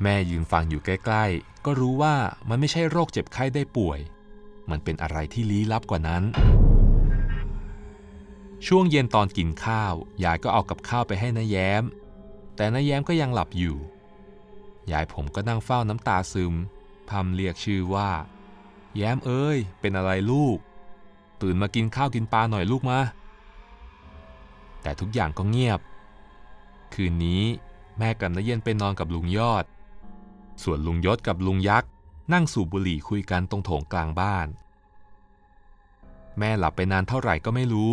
แม่ยืนฟังอยู่ใกล้ๆก็รู้ว่ามันไม่ใช่โรคเจ็บไข้ได้ป่วย มันเป็นอะไรที่ลี้ลับกว่านั้น ช่วงเย็นตอนกินข้าว ยายก็เอากับข้าวไปให้นายแย้ม แต่นายแย้มก็ยังหลับอยู่ยายผมก็นั่งเฝ้าน้ำตาซึมพำเรียกชื่อว่า แย้มเอ้ยเป็นอะไรลูก ตื่นมากินข้าวกินปลาหน่อยลูกมาแต่ทุกอย่างก็เงียบคืนนี้แม่กับนาเย็นไปนอนกับลุงยอด ส่วนลุงยศกับลุงยักษ์นั่งสูบบุหรี่คุยกันตรงโถงกลางบ้าน แม่หลับไปนานเท่าไหร่ก็ไม่รู้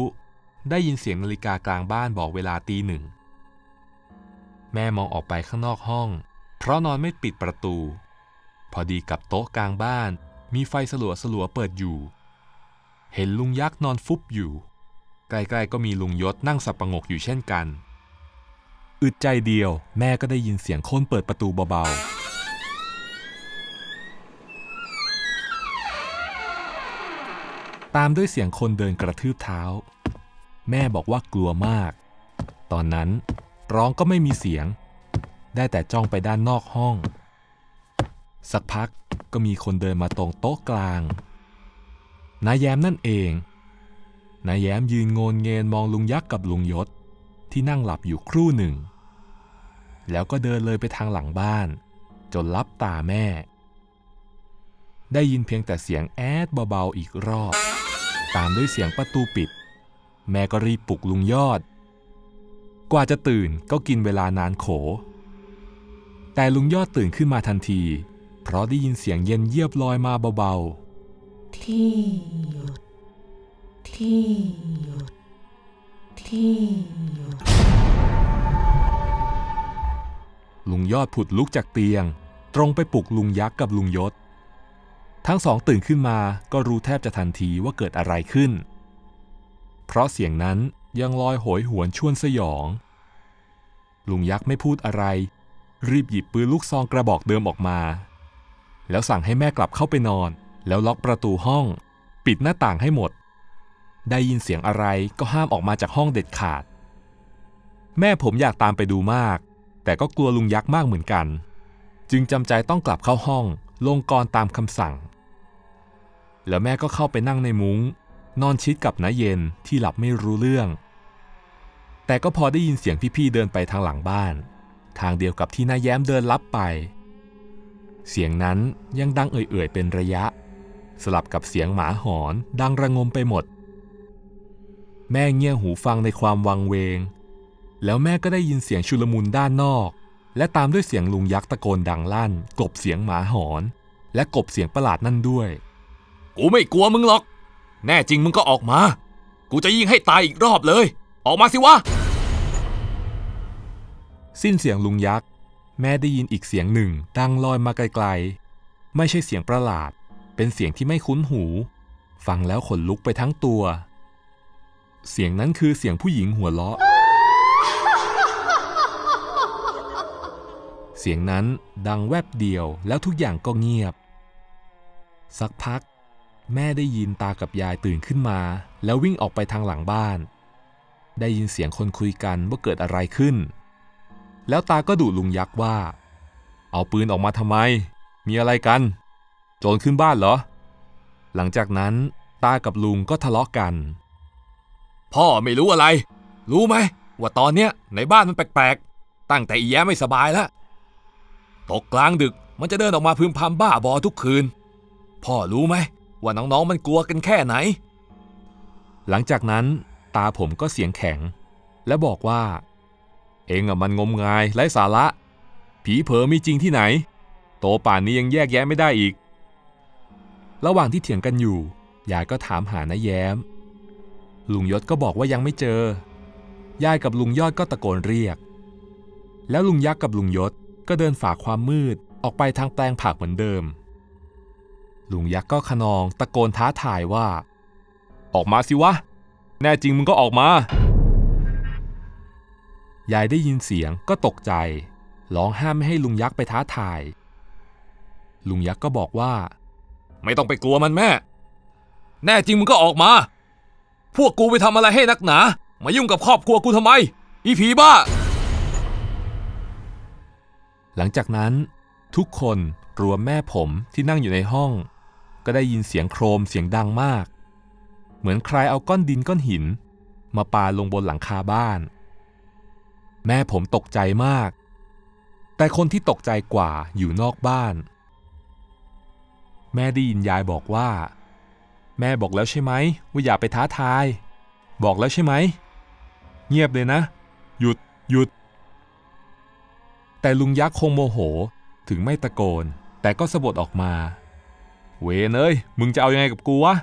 ได้ยินเสียงนาฬิกากลางบ้านบอกเวลาตีหนึ่ง แม่มองออกไปข้างนอกห้อง เพราะนอนไม่ปิดประตู พอดีกับโต๊ะกลางบ้าน มีไฟสลัวสลัวเปิดอยู่ เห็นลุงยักษ์นอนฟุบอยู่ ใกล้ๆก็มีลุงยศนั่งสับประงกอยู่เช่นกันอึดใจเดียวแม่ก็ได้ยินเสียงคนเปิดประตูเบาๆ ตามด้วยเสียงคนเดินกระทืบเท้า แม่บอกว่ากลัวมาก ตอนนั้นร้องก็ไม่มีเสียง ได้แต่จ้องไปด้านนอกห้อง สักพักก็มีคนเดินมาตรงโต๊ะกลางนายแย้มนั่นเองนายแย้มยืนโงนเงน มองลุงยักษ์กับลุงยศที่นั่งหลับอยู่ครู่หนึ่ง แล้วก็เดินเลยไปทางหลังบ้าน จนลับตาแม่ ได้ยินเพียงแต่เสียงแอดเบาๆอีกรอบ ตามด้วยเสียงประตูปิด แม่ก็รีบปลุกลุงยอด กว่าจะตื่นก็กินเวลานานโข แต่ลุงยอดตื่นขึ้นมาทันที เพราะได้ยินเสียงเย็นเยียบลอยมาเบาๆ ที่หยุด ที่หยุด ที่หยดลุงยอดผุดลุกจากเตียง ตรงไปปลุกลุงยักษ์กับลุงยศ ทั้งสองตื่นขึ้นมาก็รู้แทบจะทันทีว่าเกิดอะไรขึ้น เพราะเสียงนั้นยังลอยโหยหวนชวนสยอง ลุงยักษ์ไม่พูดอะไร รีบหยิบปืนลูกซองกระบอกเดิมออกมา แล้วสั่งให้แม่กลับเข้าไปนอน แล้วล็อกประตูห้อง ปิดหน้าต่างให้หมด ได้ยินเสียงอะไรก็ห้ามออกมาจากห้องเด็ดขาด แม่ผมอยากตามไปดูมากแต่ก็กลัวลุงยักษ์มากเหมือนกัน จึงจำใจต้องกลับเข้าห้อง ลงกรตามคำสั่ง แล้วแม่ก็เข้าไปนั่งในมุง้ง นอนชิดกับน้าเย็นที่หลับไม่รู้เรื่อง แต่ก็พอได้ยินเสียงพี่ๆเดินไปทางหลังบ้าน ทางเดียวกับที่น้าแย้มเดินลับไป เสียงนั้นยังดังเอื่อยๆ เป็นระยะ สลับกับเสียงหมาหอนดังระงมไปหมด แม่เงี่ยหูฟังในความวังเวงแล้วแม่ก็ได้ยินเสียงชุลมุนด้านนอก และตามด้วยเสียงลุงยักษ์ตะโกนดังลั่น กบเสียงหมาหอน และกบเสียงประหลาดนั่นด้วย กูไม่กลัวมึงหรอก แน่จริงมึงก็ออกมา กูจะยิงให้ตายอีกรอบเลย ออกมาสิวะสิ้นเสียงลุงยักษ์ แม่ได้ยินอีกเสียงหนึ่ง ดังลอยมาไกลๆ ไม่ใช่เสียงประหลาด เป็นเสียงที่ไม่คุ้นหูฟังแล้วขนลุกไปทั้งตัว เสียงนั้นคือเสียงผู้หญิงหัวเราะสียงนั้นดังแวบเดียวแล้วทุกอย่างก็เงียบ สักพัก แม่ได้ยินตากับยายตื่นขึ้นมาแล้ววิ่งออกไปทางหลังบ้าน ได้ยินเสียงคนคุยกันว่าเกิดอะไรขึ้น แล้วตาก็ดุลุงยักษ์ว่า เอาปืนออกมาทำไม มีอะไรกัน โจรขึ้นบ้านเหรอ หลังจากนั้นตากับลุงก็ทะเลาะกัน พ่อไม่รู้อะไร รู้ไหมว่าตอนเนี้ยในบ้านมันแปลกๆ ตั้งแต่อีแย้ไม่สบายแล้วตกกลางดึกมันจะเดินออกมาพึมพำบ้าบอทุกคืนพ่อรู้ไหมว่าน้องๆมันกลัวกันแค่ไหน หลังจากนั้นตาผมก็เสียงแข็ง และบอกว่า เองอะมันงมงายไร้สาระ ผีเผอมีจริงที่ไหน โตป่านนี้ยังแยกแยะไม่ได้อีก ระหว่างที่เถียงกันอยู่ยายก็ถามหานาแย้ม ลุงยศก็บอกว่ายังไม่เจอยายกับลุงยอดก็ตะโกนเรียก แล้วลุงยักษ์กับลุงยศก็เดินฝ่าความมืดออกไปทางแปลงผักเหมือนเดิม ลุงยักษ์ก็ขนองตะโกนท้าทายว่า ออกมาสิ วะ แน่จริงมึงก็ออกมา ยายได้ยินเสียงก็ตกใจ ร้องห้ามไม่ให้ลุงยักษ์ไปท้าทาย ลุงยักษ์ก็บอกว่า ไม่ต้องไปกลัวมันแม่ แน่จริงมึงก็ออกมา พวกกูไปทำอะไรให้นักหนา มายุ่งกับครอบครัวกูทำไม อีผีบ้าหลังจากนั้น ทุกคนรวมแม่ผมที่นั่งอยู่ในห้อง ก็ได้ยินเสียงโครมเสียงดังมาก เหมือนใครเอาก้อนดินก้อนหิน มาปาลงบนหลังคาบ้าน แม่ผมตกใจมาก แต่คนที่ตกใจกว่าอยู่นอกบ้าน แม่ได้ยินยายบอกว่า แม่บอกแล้วใช่ไหมว่าอย่าไปท้าทาย บอกแล้วใช่ไหมเงียบเลยนะ หยุดหยุดแต่ลุงยักษ์คงโมโห ถึงไม่ตะโกน แต่ก็สะบดออกมา เวเนยมึงจะเอาอยัางไงกับกูวะ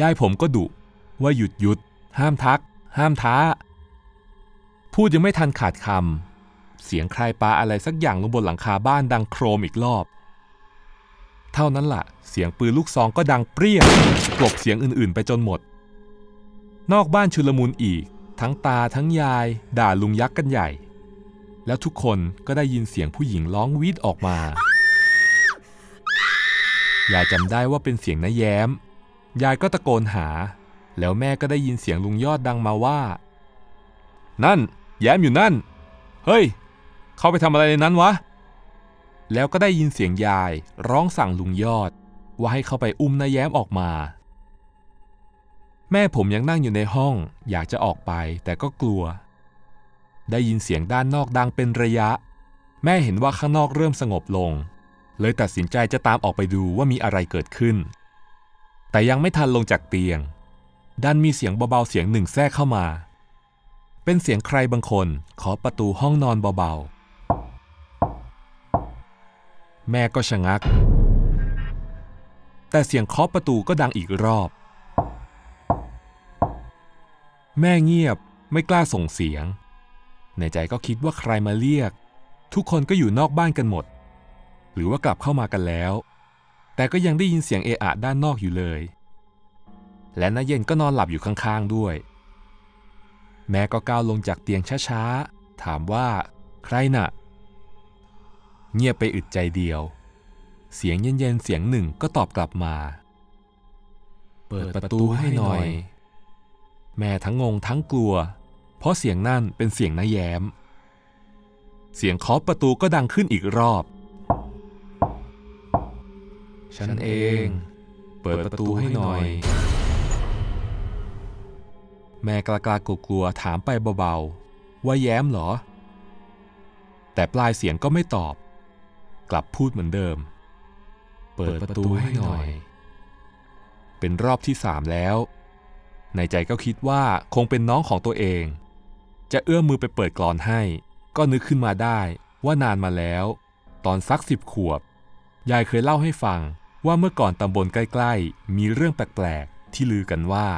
ยายผมก็ดุ ว่าหยุดหยุดห้ามทัก ห้ามท้า พูดยังไม่ทันขาดคำเสียงใครปลาอะไรสักอย่างลงบนหลังคาบ้านดังโครมอีกรอบ เท่านั้นละ่ะ เสียงปืนลูกซองก็ดังเปรี้ยงกลบเสียงอื่นๆไปจนหมด นอกบ้านชุลมุนอีก ทั้งตาทั้งยาย ด่าลุงยักษ์กันใหญ่แล้วทุกคนก็ได้ยินเสียงผู้หญิงร้องวีดออกมา ยายจำได้ว่าเป็นเสียงน้าแย้ม ยายก็ตะโกนหา แล้วแม่ก็ได้ยินเสียงลุงยอดดังมาว่า นั่น แย้มอยู่นั่น เฮ้ย เข้าไปทำอะไรในนั้นวะ แล้วก็ได้ยินเสียงยายร้องสั่งลุงยอด ว่าให้เข้าไปอุ้มน้าแย้มออกมา แม่ผมยังนั่งอยู่ในห้อง อยากจะออกไปแต่ก็กลัวได้ยินเสียงด้านนอกดังเป็นระยะ แม่เห็นว่าข้างนอกเริ่มสงบลงเลยตัดสินใจจะตามออกไปดูว่ามีอะไรเกิดขึ้น แต่ยังไม่ทันลงจากเตียง ดันมีเสียงเบาๆเสียงหนึ่งแทรกเข้ามา เป็นเสียงใครบางคนขอประตูห้องนอนเบาๆแม่ก็ชะงัก แต่เสียงเคาะประตูก็ดังอีกรอบ แม่เงียบไม่กล้าส่งเสียงในใจก็คิดว่าใครมาเรียก ทุกคนก็อยู่นอกบ้านกันหมด หรือว่ากลับเข้ามากันแล้ว แต่ก็ยังได้ยินเสียงเอะอะด้านนอกอยู่เลย และน้าเย็นก็นอนหลับอยู่ข้างๆด้วย แม่ก็ก้าวลงจากเตียงช้าๆถามว่า ใครนะ่ะเงียบไปอึดใจเดียว เสียงเย็นๆเสียงหนึ่งก็ตอบกลับมา เปิดประตูให้หน่อย แม่ทั้งงงทั้งกลัวเพราะเสียงนั่นเป็นเสียงนายแย้ม เสียงเคาะประตูก็ดังขึ้นอีกรอบ ฉันเอง เปิดประตูให้หน่อย แม่กลากลากลัวถามไปเบาๆ ว่าแย้มเหรอ แต่ปลายเสียงก็ไม่ตอบ กลับพูดเหมือนเดิม เปิดประตูให้หน่อย เป็นรอบที่สามแล้ว ในใจก็คิดว่าคงเป็นน้องของตัวเองจะเอื้อมมือไปเปิดกรอนให้ ก็นึกขึ้นมาได้ว่านานมาแล้ว ตอนสักสิบขวบ ยายเคยเล่าให้ฟังว่าเมื่อก่อนตำบลใกล้ๆ มีเรื่องแปลก ๆ ที่ลือกันว่า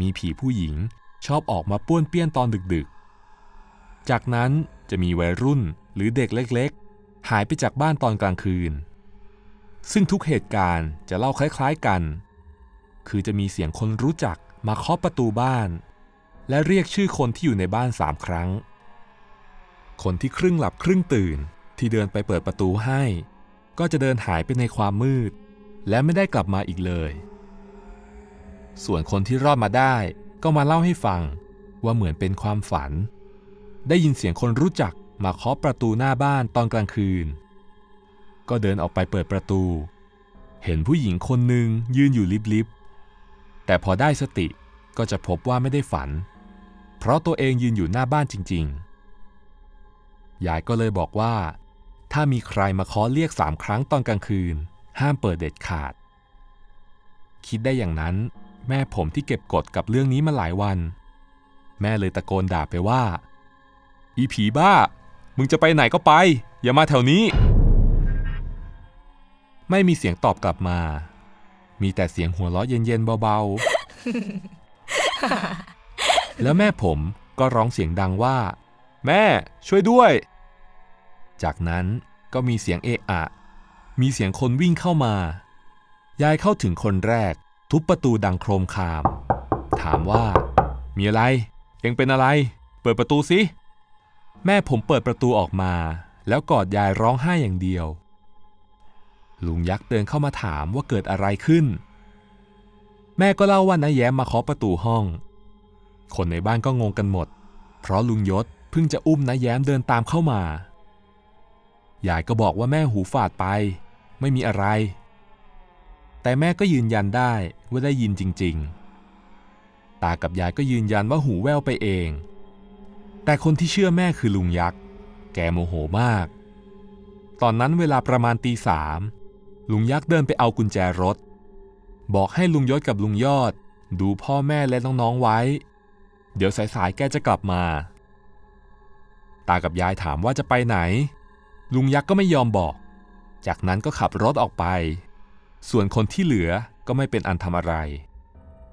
มีผีผู้หญิงชอบออกมาป้วนเปี้ยนตอนดึกๆ จากนั้นจะมีวัยรุ่นหรือเด็กเล็ก ๆ หายไปจากบ้านตอนกลางคืน ซึ่งทุกเหตุการณ์จะเล่าคล้าย ๆกัน คือจะมีเสียงคนรู้จักมาเคาะประตูบ้านและเรียกชื่อคนที่อยู่ในบ้านสามครั้ง คนที่ครึ่งหลับครึ่งตื่นที่เดินไปเปิดประตูให้ ก็จะเดินหายไปในความมืด และไม่ได้กลับมาอีกเลย ส่วนคนที่รอดมาได้ก็มาเล่าให้ฟัง ว่าเหมือนเป็นความฝัน ได้ยินเสียงคนรู้จักมาเคาะประตูหน้าบ้านตอนกลางคืน ก็เดินออกไปเปิดประตู เห็นผู้หญิงคนหนึ่งยืนอยู่ลิบๆแต่พอได้สติก็จะพบว่าไม่ได้ฝันเพราะตัวเองยืนอยู่หน้าบ้านจริง ๆ ยายก็เลยบอกว่า ถ้ามีใครมาขอเรียกสามครั้งตอนกลางคืน ห้ามเปิดเด็ดขาด คิดได้อย่างนั้น แม่ผมที่เก็บกดกับเรื่องนี้มาหลายวัน แม่เลยตะโกนด่าไปว่า อีผีบ้า มึงจะไปไหนก็ไป อย่ามาแถวนี้ ไม่มีเสียงตอบกลับมา มีแต่เสียงหัวเราะเย็น ๆ เบา ๆแล้วแม่ผมก็ร้องเสียงดังว่า แม่ ช่วยด้วย จากนั้นก็มีเสียงเอะอะ มีเสียงคนวิ่งเข้ามา ยายเข้าถึงคนแรก ทุบประตูดังโครมคาม ถามว่า มีอะไรเองเป็นอะไร เปิดประตูสิแม่ผมเปิดประตูออกมา แล้วกอดยายร้องไห้อย่างเดียวลุงยักษ์เดินเข้ามาถามว่าเกิดอะไรขึ้น แม่ก็เล่าว่านายแย้มมาเคาะประตูห้องคนในบ้านก็งงกันหมด เพราะลุงยศเพิ่งจะอุ้มนายแย้มเดินตามเข้ามา ยายก็บอกว่าแม่หูฝาดไป ไม่มีอะไร แต่แม่ก็ยืนยันได้ว่าได้ยินจริง ๆ ตากับยายก็ยืนยันว่าหูแว่วไปเอง แต่คนที่เชื่อแม่คือลุงยักษ์แกโมโหมาก ตอนนั้นเวลาประมาณตีสามลุงยักษ์เดินไปเอากุญแจรถ บอกให้ลุงยศกับลุงยอด ดูพ่อแม่และน้องๆไว้เดี๋ยวสายๆแกจะกลับมา ตากับยายถามว่าจะไปไหน ลุงยักษ์ก็ไม่ยอมบอก จากนั้นก็ขับรถออกไป ส่วนคนที่เหลือก็ไม่เป็นอันทำอะไร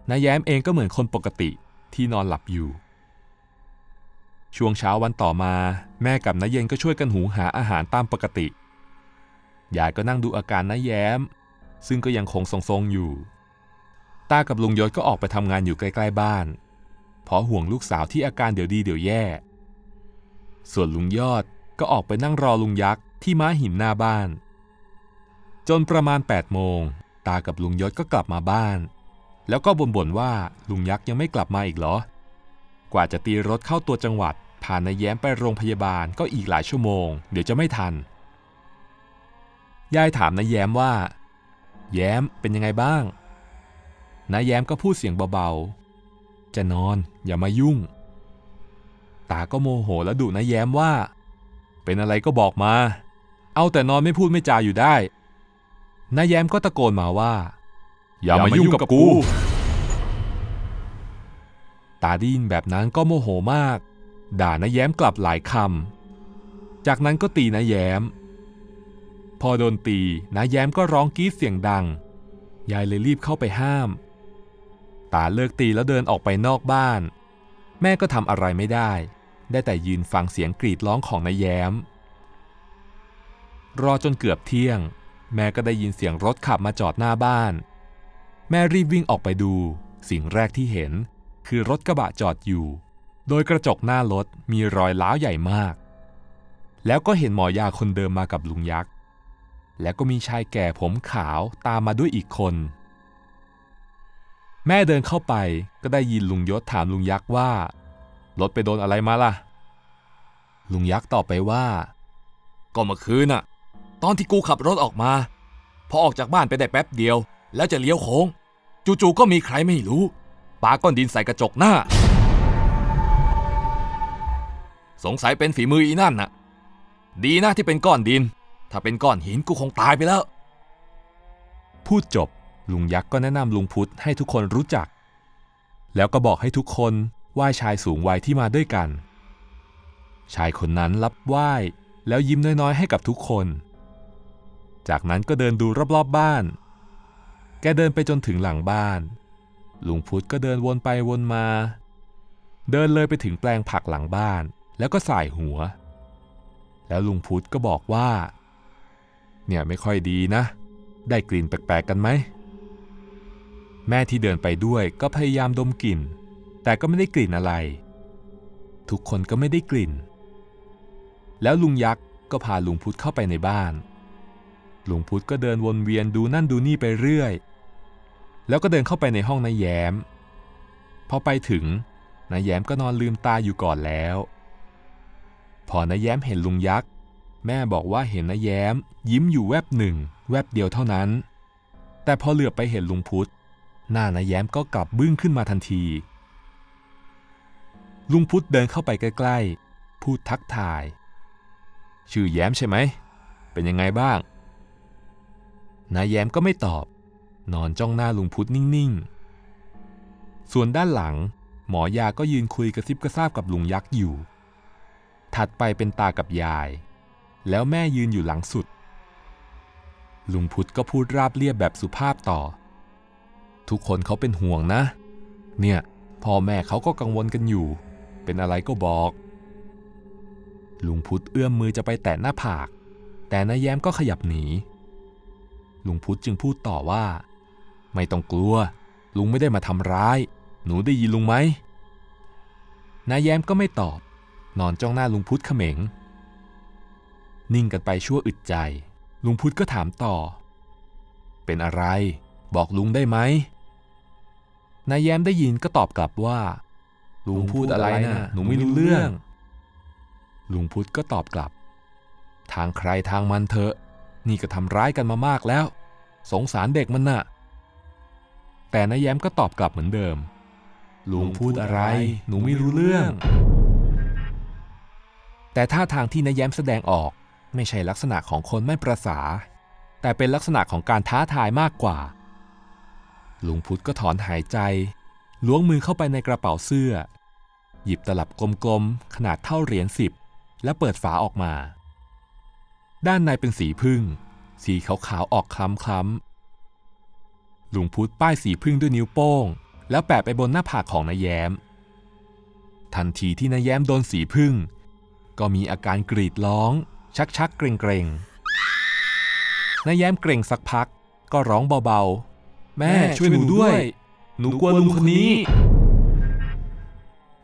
นายแย้มเองก็เหมือนคนปกติที่นอนหลับอยู่ ช่วงเช้าวันต่อมาแม่กับนายเย็นก็ช่วยกันหุงหาอาหารตามปกติ ยายก็นั่งดูอาการนายแย้ม ซึ่งก็ยังคงทรงๆอยู่ ตากับลุงยศก็ออกไปทำงานอยู่ใกล้ ๆ บ้านเพราะห่วงลูกสาวที่อาการเดี๋ยวดีเดี๋ยวแย่ ส่วนลุงยอดก็ออกไปนั่งรอลุงยักษ์ ที่ม้าหินหน้าบ้าน จนประมาณ8โมง ตากับลุงยศก็กลับมาบ้าน แล้วก็บ่นนว่าลุงยักษ์ยังไม่กลับมาอีกเหรอ กว่าจะตีรถเข้าตัวจังหวัดผ่านนายแย้มไปโรงพยาบาลก็อีกหลายชั่วโมงเดี๋ยวจะไม่ทัน ยายถามนายแย้มว่า แย้มเป็นยังไงบ้างนายแย้มก็พูดเสียงเบาจะนอนอย่ามายุ่ง ตาก็โมโหแล้วดุนะแย้มว่า เป็นอะไรก็บอกมา เอาแต่นอนไม่พูดไม่จาอยู่ได้นายแย้มก็ตะโกนมาว่า อย่ามายุ่งกับกู ตาดินแบบนั้นก็โมโหมาก ด่านายแย้มกลับหลายคำจากนั้นก็ตีนายแย้มพอโดนตีนายแย้มก็ร้องกรี๊ดเสียงดังยายเลยรีบเข้าไปห้ามตาเลิกตีแล้วเดินออกไปนอกบ้าน แม่ก็ทำอะไรไม่ได้ ได้แต่ยืนฟังเสียงกรีดร้องของนายแย้ม รอจนเกือบเที่ยง แม่ก็ได้ยินเสียงรถขับมาจอดหน้าบ้าน แม่รีบวิ่งออกไปดู สิ่งแรกที่เห็น คือรถกระบะจอดอยู่ โดยกระจกหน้ารถมีรอยล้าวใหญ่มาก แล้วก็เห็นหมอยาคนเดิมมากับลุงยักษ์และก็มีชายแก่ผมขาวตามมาด้วยอีกคนแม่เดินเข้าไปก็ได้ยินลุงยศถามลุงยักษ์ว่า รถไปโดนอะไรมาล่ะ ลุงยักษ์ตอบไปว่า ก็เมื่อคืนน่ะ ตอนที่กูขับรถออกมา พอออกจากบ้านไปได้แป๊บเดียว แล้วจะเลี้ยวโค้ง จู่ๆก็มีใครไม่รู้ปาก้อนดินใส่กระจกหน้า สงสัยเป็นฝีมืออีนั่นน่ะ ดีนะที่เป็นก้อนดิน ถ้าเป็นก้อนหินกูคงตายไปแล้ว พูดจบลุงยักษ์ก็แนะนำลุงพุธให้ทุกคนรู้จัก แล้วก็บอกให้ทุกคนไหว้ชายสูงวัยที่มาด้วยกัน ชายคนนั้นรับไหว้ แล้วยิ้มน้อย ๆ ให้กับทุกคน จากนั้นก็เดินดูรอบๆบบ้าน แกเดินไปจนถึงหลังบ้าน ลุงพุธก็เดินวนไปวนมา เดินเลยไปถึงแปลงผักหลังบ้าน แล้วก็ส่หัว แล้วลุงพุธก็บอกว่า เนี่ยไม่ค่อยดีนะ ได้กลิ่นแปลกๆกันไหมแม่ที่เดินไปด้วยก็พยายามดมกลิ่น แต่ก็ไม่ได้กลิ่นอะไร ทุกคนก็ไม่ได้กลิ่น แล้วลุงยักษ์ก็พาลุงพุธเข้าไปในบ้าน ลุงพุธก็เดินวนเวียนดูนั่นดูนี่ไปเรื่อย แล้วก็เดินเข้าไปในห้องนายแย้มพอไปถึงนายแย้มก็นอนลืมตาอยู่ก่อนแล้ว พอนายแย้มเห็นลุงยักษ์แม่บอกว่าเห็นนายแย้ม ยิ้มอยู่แวบหนึ่ง แวบเดียวเท่านั้น แต่พอเหลือบไปเห็นลุงพุธหน้านายแย้มก็กลับบึ้งขึ้นมาทันทีลุงพุธเดินเข้าไปใกล้ ๆ พูดทักทาย ชื่อแย้มใช่ไหม เป็นยังไงบ้างนายแย้มก็ไม่ตอบ นอนจ้องหน้าลุงพุธนิ่งๆส่วนด้านหลังหมอยาก็ยืนคุยกระซิบกระซาบกับลุงยักษ์อยู่ ถัดไปเป็นตากับยาย แล้วแม่ยืนอยู่หลังสุดลุงพุธก็พูดราบเรียบแบบสุภาพต่อทุกคนเขาเป็นห่วงนะ เนี่ยพ่อแม่เขาก็กังวลกันอยู่ เป็นอะไรก็บอก ลุงพุธเอื้อมมือจะไปแตะหน้าผาก แต่นายแย้มก็ขยับหนี ลุงพุธจึงพูดต่อว่า ไม่ต้องกลัว ลุงไม่ได้มาทำร้าย หนูได้ยินลุงไหม นายแย้มก็ไม่ตอบ นอนจ้องหน้าลุงพุทธเขม็ง นิ่งกันไปชั่วอึดใจ ลุงพุทธก็ถามต่อ เป็นอะไร บอกลุงได้ไหมนายแย้มได้ยินก็ตอบกลับว่า ลุงพูดอะไรนะหนูไม่รู้เรื่อง ลุงพุทธก็ตอบกลับ ทางใครทางมันเถอะ นี่ก็ทำร้ายกันมามากแล้ว สงสารเด็กมันนะ่ะ แต่นายแย้มก็ตอบกลับเหมือนเดิม ลุงพูดอะไรหนูไม่รู้เรื่อง แต่ท่าทางที่นายแย้มแสดงออกไม่ใช่ลักษณะของคนไม่ประสา แต่เป็นลักษณะของการท้าทายมากกว่าลุงพุธก็ถอนหายใจล้วงมือเข้าไปในกระเป๋าเสื้อ หยิบตลับกลมๆขนาดเท่าเหรียญสิบ และเปิดฝาออกมา ด้านในเป็นสีพึ่ง สีขาวๆออกคล้ำๆลุงพุธป้ายสีพึ่งด้วยนิ้วโป้ง แล้วแปะไปบนหน้าผากของนายแย้ม ทันทีที่นายแย้มโดนสีพึ่ง ก็มีอาการกรีดร้อง ชักๆเกรงๆนายแย้มเกรงสักพักก็ร้องเบาแม่ช่วยหนูด้วย หนูกลัวลุงคนนี้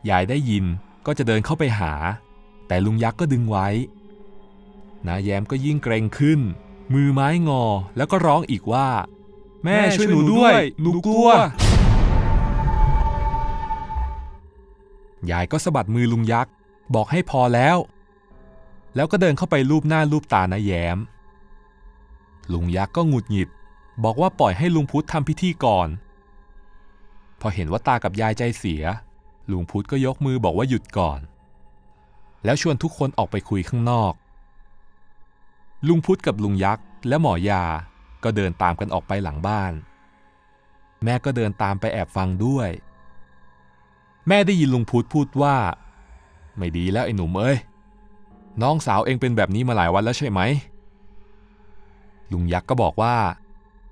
ยายได้ยินก็จะเดินเข้าไปหา แต่ลุงยักษ์ก็ดึงไว้นาแย้มก็ยิ่งเกรงขึ้น มือไม้งอแล้วก็ร้องอีกว่า แม่ช่วยหนูด้วย หนูกลัว ยายก็สะบัดมือลุงยักษ์บอกให้พอแล้ว แล้วก็เดินเข้าไปรูปหน้ารูปตานาแย้ม ลุงยักษ์ก็หงุดหงิดบอกว่าปล่อยให้ลุงพุธทำพิธีก่อน พอเห็นว่าตากับยายใจเสีย ลุงพุธก็ยกมือบอกว่าหยุดก่อน แล้วชวนทุกคนออกไปคุยข้างนอก ลุงพุธกับลุงยักษ์และหมอยาก็เดินตามกันออกไปหลังบ้าน แม่ก็เดินตามไปแอบฟังด้วย แม่ได้ยินลุงพุธพูดว่า ไม่ดีแล้วไอ้หนุ่มเอ้ย น้องสาวเองเป็นแบบนี้มาหลายวันแล้วใช่ไหม ลุงยักษ์ก็บอกว่า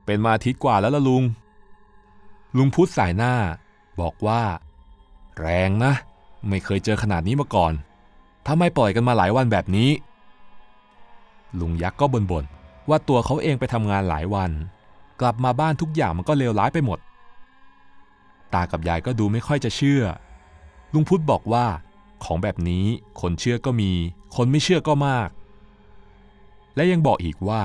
เป็นมาอาทิตย์กว่าแล้วล่ะลุง ลุงพุทธสายหน้า บอกว่า แรงนะไม่เคยเจอขนาดนี้มาก่อนทาไมปล่อยกันมาหลายวันแบบนี้ ลุงยักษ์ก็บนบ่นว่าตัวเขาเองไปทำงานหลายวัน กลับมาบ้านทุกอย่างมันก็เลวร้ายไปหมด ตากับยายก็ดูไม่ค่อยจะเชื่อ ลุงพุทธบอกว่า ของแบบนี้คนเชื่อก็มี คนไม่เชื่อก็มาก และยังบอกอีกว่า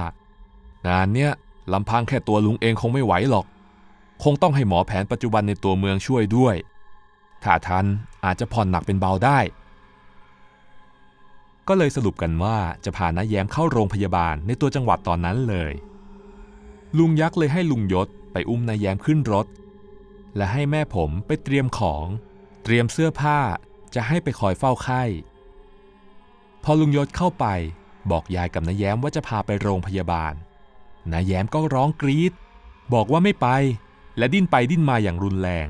งานเนี้ยลำพังแค่ตัวลุงเองคงไม่ไหวหรอก คงต้องให้หมอแผนปัจจุบันในตัวเมืองช่วยด้วย ถ้าทันอาจจะผ่อนหนักเป็นเบาได้ ก็เลยสรุปกันว่าจะพาน้าแย้มเข้าโรงพยาบาลในตัวจังหวัดตอนนั้นเลย ลุงยักษ์เลยให้ลุงยศไปอุ้มน้าแย้มขึ้นรถ และให้แม่ผมไปเตรียมของ เตรียมเสื้อผ้าจะให้ไปคอยเฝ้าไข้ พอลุงยศเข้าไปบอกยายกับน้าแย้มว่าจะพาไปโรงพยาบาลนายแย้มก็ร้องกรีด บอกว่าไม่ไป และดิ้นไปดิ้นมาอย่างรุนแรง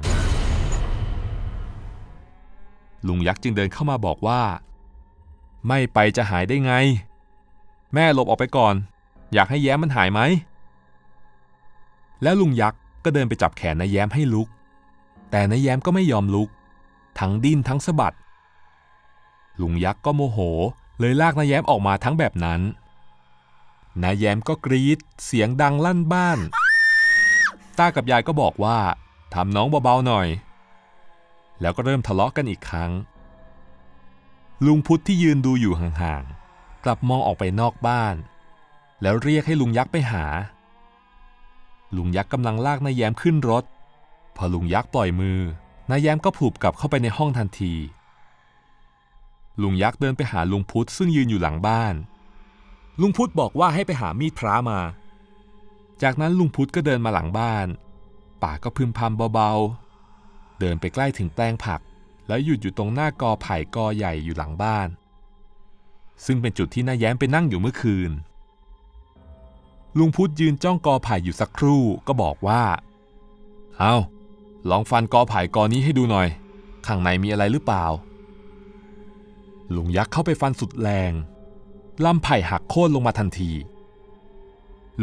ลุงยักษ์จึงเดินเข้ามาบอกว่า ไม่ไปจะหายได้ไง แม่หลบออกไปก่อน อยากให้แย้มมันหายไหม แล้วลุงยักษ์ก็เดินไปจับแขนนายแย้มให้ลุก แต่นายแย้มก็ไม่ยอมลุก ทั้งดิ้น ทั้งสะบัดลุงยักษ์ก็โมโห เลยลากนายแย้มออกมาทั้งแบบนั้นนายแย้มก็กรีดเสียงดังลั่นบ้าน ตากับยายก็บอกว่า ทำน้องเบา ๆ หน่อย แล้วก็เริ่มทะเลาะกันอีกครั้ง ลุงพุทธที่ยืนดูอยู่ห่าง ๆ กลับมองออกไปนอกบ้าน แล้วเรียกให้ลุงยักษ์ไปหา ลุงยักษ์กำลังลากนายแย้มขึ้นรถพอลุงยักษ์ปล่อยมือ นายแย้มก็ผูบกลับเข้าไปในห้องทันที ลุงยักษ์เดินไปหาลุงพุทธซึ่งยืนอยู่หลังบ้านลุงพุธบอกว่าให้ไปหามีดพระมา จากนั้นลุงพุธก็เดินมาหลังบ้าน ป่าก็พึมพำเบาๆ เดินไปใกล้ถึงแปลงผัก แล้วหยุดอยู่ตรงหน้ากอไผ่กอใหญ่อยู่หลังบ้าน ซึ่งเป็นจุดที่น้าแย้มไปนั่งอยู่เมื่อคืน ลุงพุธยืนจ้องกอไผ่อยู่สักครู่ก็บอกว่าเอาลองฟันกอไผ่กอนี้ให้ดูหน่อย ข้างในมีอะไรหรือเปล่าลุงยักษ์เข้าไปฟันสุดแรงลำไผ่หักโค่นลงมาทันที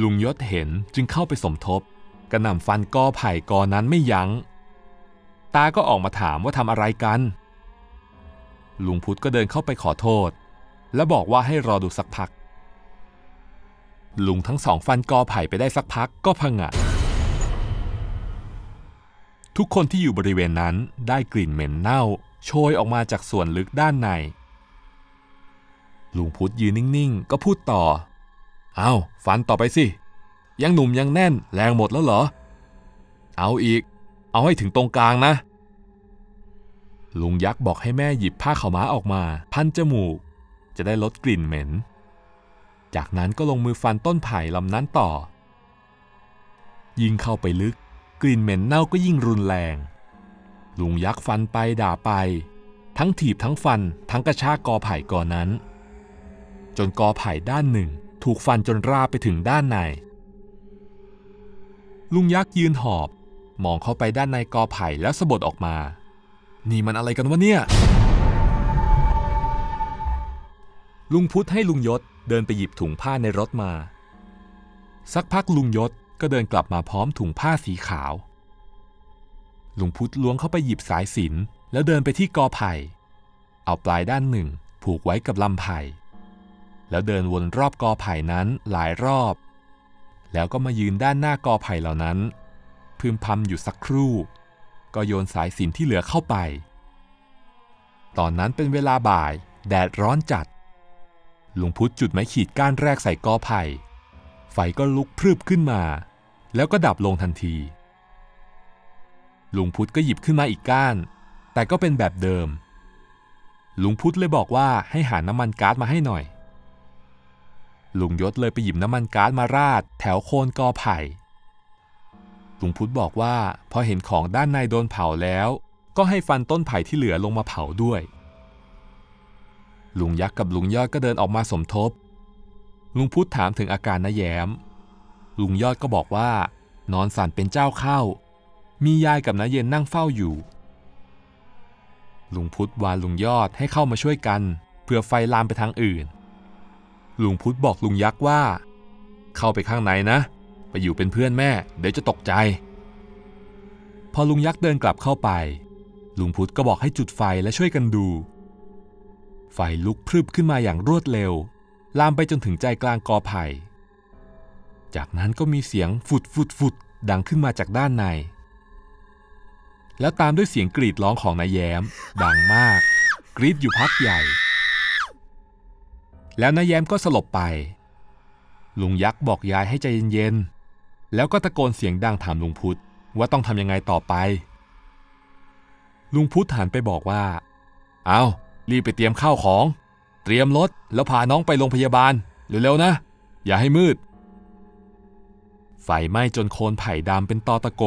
ลุงยศเห็นจึงเข้าไปสมทบ กระหน่ำฟันกอไผ่กอนั้นไม่ยัง้ง ตาก็ออกมาถามว่าทำอะไรกัน ลุงพุทธก็เดินเข้าไปขอโทษ และบอกว่าให้รอดูสักพัก ลุงทั้งสองฟันกอไผ่ไปได้สักพักก็พังงะทุกคนที่อยู่บริเวณนั้นได้กลิ่นเหม็นเน่าโชยออกมาจากส่วนลึกด้านในลุงพุธยืนนิ่งๆ ก็พูดต่อ เอาฟันต่อไปสิ ยังหนุ่มยังแน่นแรงหมดแล้วเหรอ เอาอีก เอาให้ถึงตรงกลางนะ ลุงยักษ์บอกให้แม่หยิบผ้าขาวม้าออกมาพันจมูก จะได้ลดกลิ่นเหม็น จากนั้นก็ลงมือฟันต้นไผ่ลำนั้นต่อ ยิ่งเข้าไปลึก กลิ่นเหม็นเน่าก็ยิ่งรุนแรง ลุงยักษ์ฟันไปด่าไป ทั้งถีบทั้งฟัน ทั้งกระชากกอไผ่ก่อนนั้นจนกอไผ่ด้านหนึ่งถูกฟันจนราบไปถึงด้านใน ลุงยักษ์ยืนหอบ มองเข้าไปด้านในกอไผ่แล้วสะบัดออกมา นี่มันอะไรกันวะเนี่ย ลุงพุธให้ลุงยศเดินไปหยิบถุงผ้าในรถมา สักพักลุงยศก็เดินกลับมาพร้อมถุงผ้าสีขาว ลุงพุธล้วงเข้าไปหยิบสายสินแล้วเดินไปที่กอไผ่ เอาปลายด้านหนึ่งผูกไว้กับลำไผ่แล้วเดินวนรอบกอไผ่นั้นหลายรอบ แล้วก็มายืนด้านหน้ากอไผ่เหล่านั้น พึมพำอยู่สักครู่ ก็โยนสายสินที่เหลือเข้าไป ตอนนั้นเป็นเวลาบ่าย แดดร้อนจัดลุงพุธจุดไม้ขีดก้านแรกใส่กอไผ่ไฟก็ลุกพรึบขึ้นมา แล้วก็ดับลงทันที ลุงพุธก็หยิบขึ้นมาอีกก้าน แต่ก็เป็นแบบเดิมลุงพุธเลยบอกว่าให้หาน้ำมันก๊าซมาให้หน่อยลุงยศเลยไปหยิบน้ำมันก๊าซมาราดแถวโคนกอไผ่ ลุงพุธบอกว่าพอเห็นของด้านในโดนเผาแล้ว ก็ให้ฟันต้นไผ่ที่เหลือลงมาเผาด้วย ลุงยักษ์กับลุงยอดก็เดินออกมาสมทบ ลุงพุธถามถึงอาการน้าแย้ม ลุงยอดก็บอกว่า นอนสั่นเป็นเจ้าเข้า มียายกับน้าเย็นนั่งเฝ้าอยู่ ลุงพุธวานลุงยอดให้เข้ามาช่วยกันเพื่อไฟลามไปทางอื่นลุงพุธบอกลุงยักษ์ว่า เข้าไปข้างในนะ ไปอยู่เป็นเพื่อนแม่ เดี๋ยวจะตกใจ พอลุงยักษ์เดินกลับเข้าไป ลุงพุธก็บอกให้จุดไฟและช่วยกันดู ไฟลุกพรึบขึ้นมาอย่างรวดเร็วลามไปจนถึงใจกลางกอไผ่ จากนั้นก็มีเสียงฟุดฟุดฟุดดังขึ้นมาจากด้านใน แล้วตามด้วยเสียงกรีดร้องของนายแย้ม ดังมาก กรีดอยู่พักใหญ่แล้วนายแย้มก็สลบไป ลุงยักษ์บอกยายให้ใจเย็นๆ แล้วก็ตะโกนเสียงดังถามลุงพุธว่าต้องทำยังไงต่อไป ลุงพุธหันไปบอกว่า เอารีบไปเตรียมข้าวของ เตรียมรถแล้วพาน้องไปโรงพยาบาล เร็วๆนะ อย่าให้มืด ไฟไหม้จนโคนไผ่ดำเป็นตอตะโก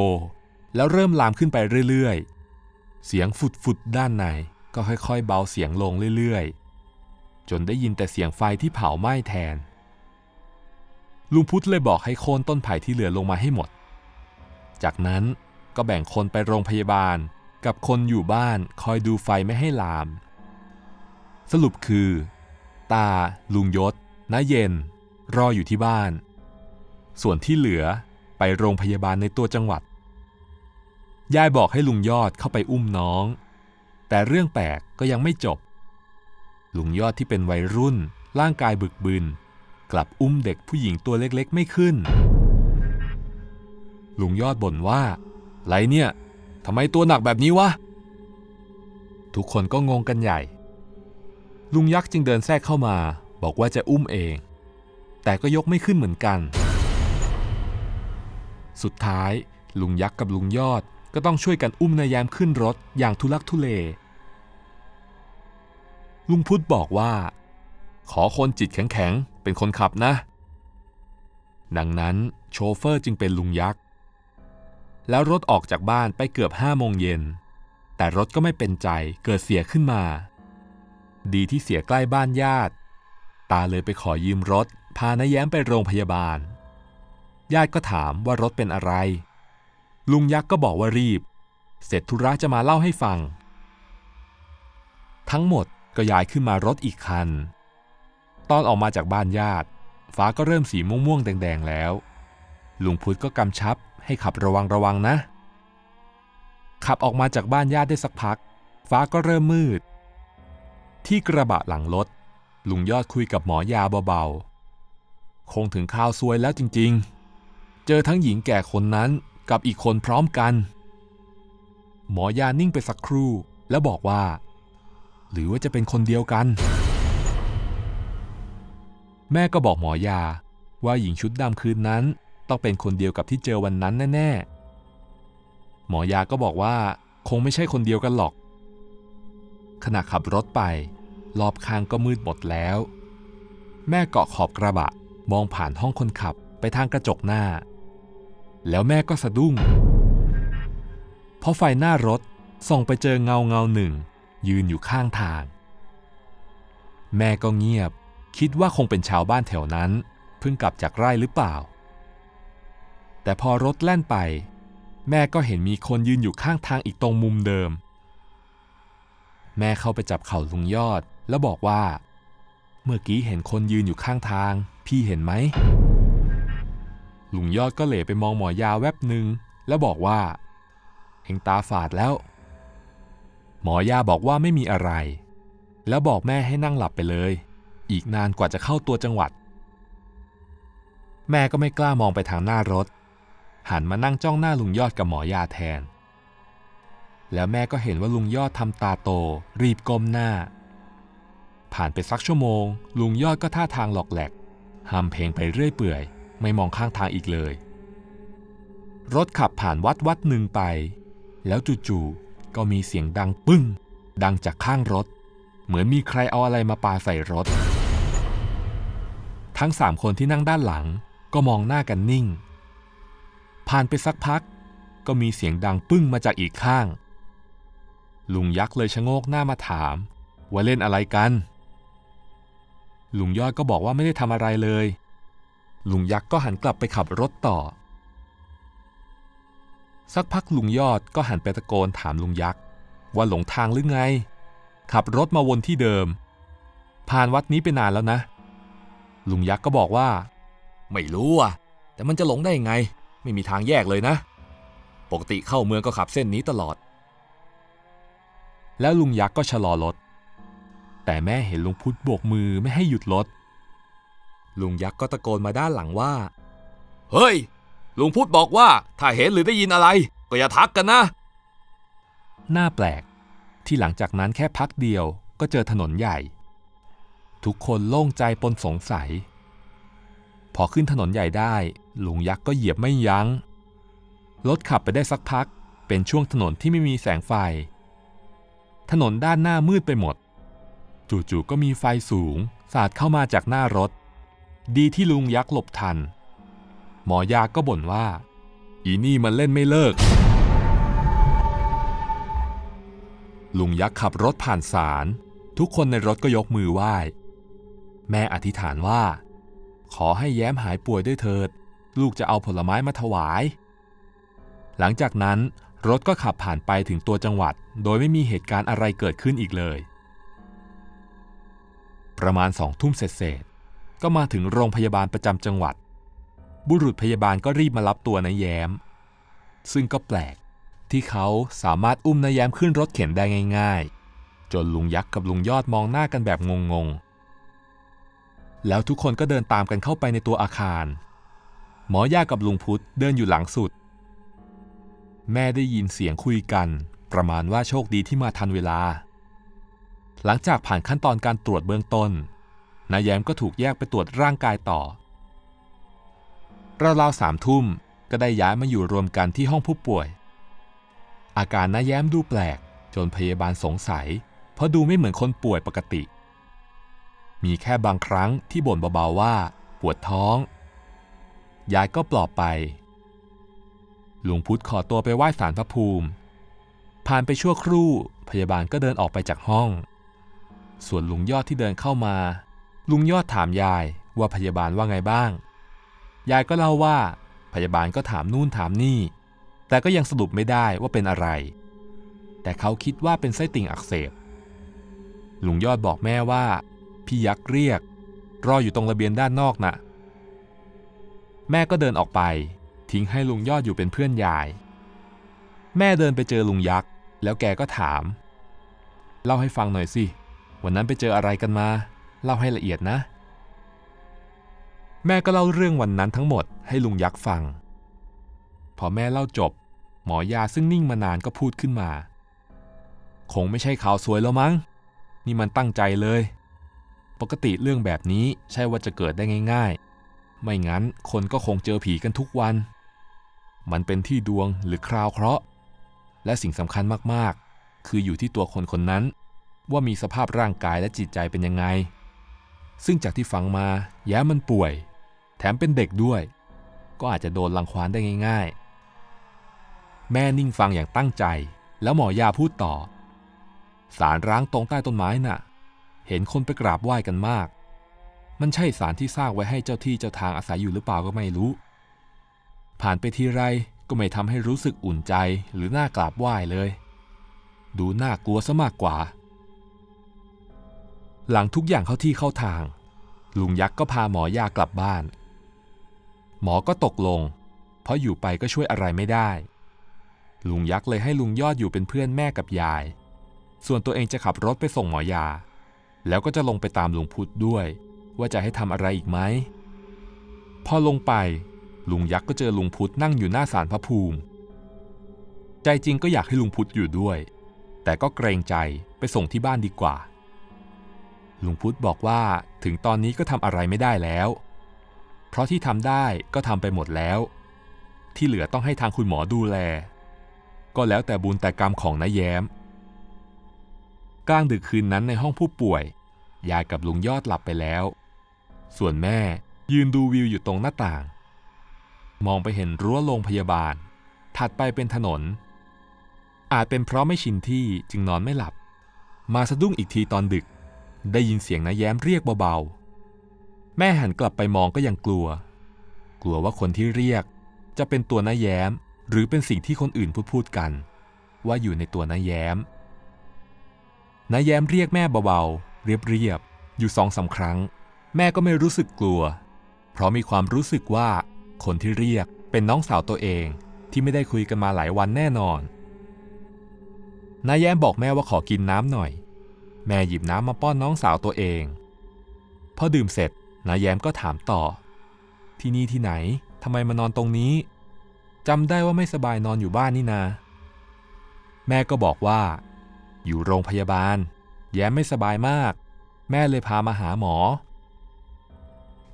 แล้วเริ่มลามขึ้นไปเรื่อยๆ เสียงฝุดๆด้านในก็ค่อยๆเบาเสียงลงเรื่อยๆจนได้ยินแต่เสียงไฟที่เผาไหม้แทนลุงพุธเลยบอกให้โค่นต้นไผ่ที่เหลือลงมาให้หมด จากนั้นก็แบ่งคนไปโรงพยาบาลกับคนอยู่บ้านคอยดูไฟไม่ให้ลาม สรุปคือ ตาลุงยศน้าเย็น รออยู่ที่บ้าน ส่วนที่เหลือไปโรงพยาบาลในตัวจังหวัดยายบอกให้ลุงยอดเข้าไปอุ้มน้อง แต่เรื่องแปลกก็ยังไม่จบลุงยอดที่เป็นวัยรุ่นร่างกายบึกบึนกลับอุ้มเด็กผู้หญิงตัวเล็กๆ ไม่ขึ้นลุงยอดบ่นว่าไรเนี่ยทำไมตัวหนักแบบนี้วะทุกคนก็งงกันใหญ่ ลุงยักษ์จึงเดินแทรกเข้ามา บอกว่าจะอุ้มเอง แต่ก็ยกไม่ขึ้นเหมือนกัน สุดท้าย ลุงยักษ์กับลุงยอดก็ต้องช่วยกันอุ้มนายแยมขึ้นรถอย่างทุลักทุเลลุงพุธบอกว่า ขอคนจิตแข็ง ๆ เป็นคนขับนะ ดังนั้น โชเฟอร์จึงเป็นลุงยักษ์ แล้วรถออกจากบ้านไปเกือบห้าโมงเย็น แต่รถก็ไม่เป็นใจเกิดเสียขึ้นมา ดีที่เสียใกล้บ้านญาติ ตาเลยไปขอยืมรถ พานายแย้มไปโรงพยาบาลญาติก็ถามว่ารถเป็นอะไร ลุงยักษ์ก็บอกว่ารีบ เสร็จธุระจะมาเล่าให้ฟัง ทั้งหมดก็ย้ายขึ้นมารถอีกคัน ตอนออกมาจากบ้านญาติ ฟ้าก็เริ่มสีม่วงๆแดงๆแล้ว ลุงพุทธก็กำชับให้ขับระวังระวังนะ ขับออกมาจากบ้านญาติได้สักพัก ฟ้าก็เริ่มมืด ที่กระบะหลังรถลุงยอดคุยกับหมอยาเบาๆ คงถึงข้าวซวยแล้วจริง ๆ เจอทั้งหญิงแก่คนนั้นกับอีกคนพร้อมกัน หมอยานิ่งไปสักครู่แล้วบอกว่าหรือว่าจะเป็นคนเดียวกัน แม่ก็บอกหมอยาว่าหญิงชุดดำคืนนั้น ต้องเป็นคนเดียวกับที่เจอวันนั้นแน่ ๆ หมอยาก็บอกว่า คงไม่ใช่คนเดียวกันหรอก ขณะขับรถไป รอบข้างก็มืดหมดแล้ว แม่เกาะขอบกระบะมองผ่านห้องคนขับไปทางกระจกหน้า แล้วแม่ก็สะดุ้งเพราะไฟหน้ารถส่องไปเจอเงาเงาหนึ่งยืนอยู่ข้างทาง แม่ก็เงียบคิดว่าคงเป็นชาวบ้านแถวนั้นเพิ่งกลับจากไร่หรือเปล่า แต่พอรถแล่นไป แม่ก็เห็นมีคนยืนอยู่ข้างทางอีกตรงมุมเดิม แม่เข้าไปจับเข่าลุงยอด แล้วบอกว่า เมื่อกี้เห็นคนยืนอยู่ข้างทาง พี่เห็นไหมลุงยอดก็เหลไปมองหมอยาแวบหนึ่งแล้วบอกว่า เห็งตาฝาดแล้วมอยาบอกว่าไม่มีอะไร แล้วบอกแม่ให้นั่งหลับไปเลย อีกนานกว่าจะเข้าตัวจังหวัด แม่ก็ไม่กล้ามองไปทางหน้ารถ หันมานั่งจ้องหน้าลุงยอดกับหมอยาแทน แล้วแม่ก็เห็นว่าลุงยอดทำตาโต รีบก้มหน้า ผ่านไปสักชั่วโมง ลุงยอดก็ท่าทางหลอกแหลกห้ามเพลงไปเรื่อยเปื่อย ไม่มองข้างทางอีกเลย รถขับผ่านวัดวัดหนึ่งไป แล้วจู่ๆก็มีเสียงดังปึ้งดังจากข้างรถ เหมือนมีใครเอาอะไรมาปาใส่รถ ทั้งสามคนที่นั่งด้านหลังก็มองหน้ากันนิ่ง ผ่านไปสักพักก็มีเสียงดังปึ้งมาจากอีกข้าง ลุงยักษ์เลยชะโงกหน้ามาถามว่าเล่นอะไรกันลุงยอดก็บอกว่าไม่ได้ทำอะไรเลยลุงยักษ์ก็หันกลับไปขับรถต่อสักพักลุงยอดก็หันไปตะโกนถามลุงยักษ์ ว่าหลงทางหรือไง ขับรถมาวนที่เดิมผ่านวัดนี้ไปนานแล้วนะ ลุงยักษ์ก็บอกว่า ไม่รู้อ่ะแต่มันจะหลงได้ไง ไม่มีทางแยกเลยนะ ปกติเข้าเมืองก็ขับเส้นนี้ตลอด แล้วลุงยักษ์ก็ชะลอรถแต่แม่เห็นลุงพุทธโบกมือไม่ให้หยุดรถลุงยักษ์ก็ตะโกนมาด้านหลังว่า เฮ้ยลุงพูดบอกว่าถ้าเห็นหรือได้ยินอะไรก็อย่าทักกันนะน่าแปลก ที่หลังจากนั้นแค่พักเดียวก็เจอถนนใหญ่ ทุกคนโล่งใจปนสงสัย พอขึ้นถนนใหญ่ได้ลุงยักษ์ก็เหยียบไม่ยัง้งรถขับไปได้สักพัก เป็นช่วงถนนที่ไม่มีแสงไฟ ถนนด้านหน้ามืดไปหมด จู่ๆก็มีไฟสูงสาดเข้ามาจากหน้ารถ ดีที่ลุงยักษ์หลบทันหมอยาก็บ่นว่า อีนี่มันเล่นไม่เลิก ลุงยักษ์ขับรถผ่านศาลทุกคนในรถก็ยกมือไหว้ แม่อธิษฐานว่า ขอให้แย้มหายป่วยด้วยเถิด ลูกจะเอาผลไม้มาถวาย หลังจากนั้นรถก็ขับผ่านไปถึงตัวจังหวัด โดยไม่มีเหตุการณ์อะไรเกิดขึ้นอีกเลย ประมาณสองทุ่มเศษ ก็มาถึงโรงพยาบาลประจำจังหวัดบุรุษพยาบาลก็รีบมารับตัวนายแย้ม ซึ่งก็แปลก ที่เขาสามารถอุ้มนายแย้มขึ้นรถเข็นได้ง่ายๆ จนลุงยักษ์กับลุงยอดมองหน้ากันแบบงงๆ แล้วทุกคนก็เดินตามกันเข้าไปในตัวอาคาร หมอยากับลุงพุธเดินอยู่หลังสุด แม่ได้ยินเสียงคุยกัน ประมาณว่าโชคดีที่มาทันเวลา หลังจากผ่านขั้นตอนการตรวจเบื้องต้นนายแย้มก็ถูกแยกไปตรวจร่างกายต่อราวาสามทุ่มก็ได้ย้ายมาอยู่รวมกันที่ห้องผู้ป่วย อาการน้าแย้มดูแปลก จนพยาบาลสงสัยเพราะดูไม่เหมือนคนป่วยปกติ มีแค่บางครั้งที่บ่นเบาๆว่า ปวดท้อง ยายก็ปลอบไปลุงพุธขอตัวไปไหว้สารพระภูมิ ผ่านไปชั่วครู่พยาบาลก็เดินออกไปจากห้อง ส่วนลุงยอดที่เดินเข้ามา ลุงยอดถามยายว่าพยาบาลว่าไงบ้างยายก็เล่าว่าพยาบาลก็ถามนู่นถามนี่ แต่ก็ยังสรุปไม่ได้ว่าเป็นอะไร แต่เขาคิดว่าเป็นไส้ติ่งอักเสบลุงยอดบอกแม่ว่า พี่ยักษ์เรียก รออยู่ตรงระเบียงด้านนอกนะ่ะแม่ก็เดินออกไป ทิ้งให้ลุงยอดอยู่เป็นเพื่อนยาย แม่เดินไปเจอลุงยักษ์แล้วแกก็ถาม เล่าให้ฟังหน่อยสิ วันนั้นไปเจออะไรกันมา เล่าให้ละเอียดนะแม่ก็เล่าเรื่องวันนั้นทั้งหมดให้ลุงยักษ์ฟัง พอแม่เล่าจบหมอยาซึ่งนิ่งมานานก็พูดขึ้นมา คงไม่ใช่ข่าวสวยแล้วมั้ง นี่มันตั้งใจเลย ปกติเรื่องแบบนี้ใช่ว่าจะเกิดได้ง่าย ๆ ไม่งั้นคนก็คงเจอผีกันทุกวัน มันเป็นที่ดวงหรือคราวเคราะห์และสิ่งสำคัญมากๆ คืออยู่ที่ตัวคนคนนั้น ว่ามีสภาพร่างกายและจิตใจเป็นยังไง ซึ่งจากที่ฟังมา แย้มันป่วยแถมเป็นเด็กด้วย ก็อาจจะโดนลังควานได้ง่าย ๆ แม่นิ่งฟังอย่างตั้งใจแล้วหมอยาพูดต่อสารร้างตรงใต้ต้นไม้น่ะ เห็นคนไปกราบไหว้กันมาก มันใช่สารที่สร้างไว้ให้เจ้าที่เจ้าทางอาศัยอยู่หรือเปล่าก็ไม่รู้ ผ่านไปทีไรก็ไม่ทำให้รู้สึกอุ่นใจหรือน่ากราบไหว้เลย ดูน่ากลัวซะมากกว่า หลังทุกอย่างเข้าที่เข้าทาง ลุงยักษ์ก็พาหมอยากลับบ้านหมอก็ตกลง เพราะอยู่ไปก็ช่วยอะไรไม่ได้ ลุงยักษ์เลยให้ลุงยอดอยู่เป็นเพื่อนแม่กับยาย ส่วนตัวเองจะขับรถไปส่งหมอยา แล้วก็จะลงไปตามลุงพุทธด้วย ว่าจะให้ทำอะไรอีกไหม พอลงไปลุงยักษ์ก็เจอลุงพุทธนั่งอยู่หน้าศาลพระภูมิ ใจจริงก็อยากให้ลุงพุทธอยู่ด้วย แต่ก็เกรงใจไปส่งที่บ้านดีกว่าลุงพุทธบอกว่าถึงตอนนี้ก็ทำอะไรไม่ได้แล้วเพราะที่ทำได้ก็ทำไปหมดแล้ว ที่เหลือต้องให้ทางคุณหมอดูแล ก็แล้วแต่บุญแต่กรรมของนายแย้ม กลางดึกคืนนั้นในห้องผู้ป่วย ยายกับลุงยอดหลับไปแล้ว ส่วนแม่ยืนดูวิวอยู่ตรงหน้าต่าง มองไปเห็นรั้วโรงพยาบาล ถัดไปเป็นถนน อาจเป็นเพราะไม่ชินที่จึงนอนไม่หลับ มาสะดุ้งอีกทีตอนดึก ได้ยินเสียงนายแย้มเรียกเบาๆแม่หันกลับไปมองก็ยังกลัว กลัวว่าคนที่เรียก จะเป็นตัวน้าแย้มหรือเป็นสิ่งที่คนอื่นพูดพูดกัน ว่าอยู่ในตัวน้าแย้มน้าแย้มเรียกแม่เบาๆเรียบเรียบอยู่สองสาครั้ง แม่ก็ไม่รู้สึกกลัว เพราะมีความรู้สึกว่าคนที่เรียกเป็นน้องสาวตัวเองที่ไม่ได้คุยกันมาหลายวันแน่นอน นายแย้มบอกแม่ว่าขอกินน้ำหน่อย แม่หยิบน้ำมาป้อนน้องสาวตัวเองพอดื่มเสร็จนายแย้มก็ถามต่อ ที่นี่ที่ไหนทำไมมานอนตรงนี้จำได้ว่าไม่สบายนอนอยู่บ้านนี่นา แม่ก็บอกว่า อยู่โรงพยาบาล แย้มไม่สบายมาก แม่เลยพามาหาหมอ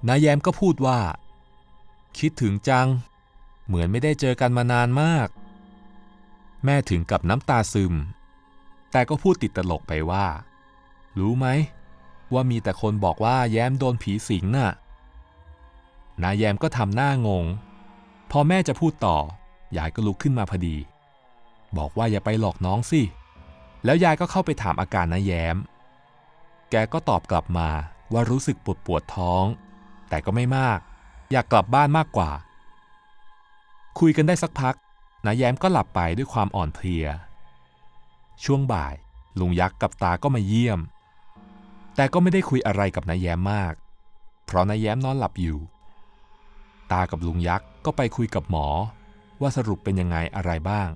นายแย้มก็พูดว่า คิดถึงจัง เหมือนไม่ได้เจอกันมานานมาก แม่ถึงกับน้ำตาซึม แต่ก็พูดติดตลกไปว่า รู้ไหมว่ามีแต่คนบอกว่าแย้มโดนผีสิงน่ะนายแย้มก็ทำหน้างง พอแม่จะพูดต่อ ยายก็ลุกขึ้นมาพอดี บอกว่าอย่าไปหลอกน้องสิ แล้วยายก็เข้าไปถามอาการนายแย้ม แกก็ตอบกลับมาว่ารู้สึกปวดปวดท้อง แต่ก็ไม่มาก อยากกลับบ้านมากกว่า คุยกันได้สักพักนายแย้มก็หลับไปด้วยความอ่อนเพลีย ช่วงบ่ายลุงยักษ์กับตาก็มาเยี่ยมแต่ก็ไม่ได้คุยอะไรกับนายแย้มมาก เพราะนายแย้มนอนหลับอยู่ ตากับลุงยักษ์ก็ไปคุยกับหมอ ว่าสรุปเป็นยังไงอะไรบ้าง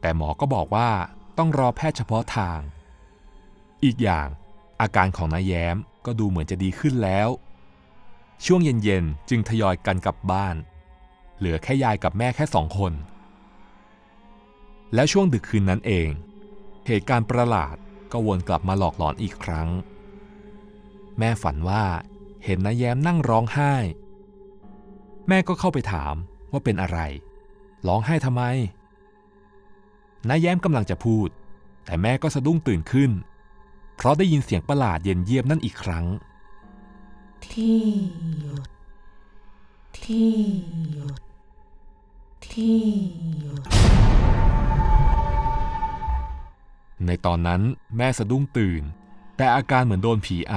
แต่หมอก็บอกว่าต้องรอแพทย์เฉพาะทาง อีกอย่างอาการของนายแย้มก็ดูเหมือนจะดีขึ้นแล้ว ช่วงเย็นๆจึงทยอยกันกลับบ้าน เหลือแค่ยายกับแม่แค่สองคน และช่วงดึกคืนนั้นเองเหตุการณ์ประหลาดก็วนกลับมาหลอกหลอนอีกครั้ง แม่ฝันว่าเห็นนายแย้มนั่งร้องไห้ แม่ก็เข้าไปถามว่าเป็นอะไร ร้องไห้ทำไมนายแย้มกำลังจะพูด แต่แม่ก็สะดุ้งตื่นขึ้น เพราะได้ยินเสียงประหลาดเย็นเยียบนั่นอีกครั้ง ที่หยุดที่หยุดที่หยุดในตอนนั้นแม่สะดุ้งตื่น แต่อาการเหมือนโดนผีอ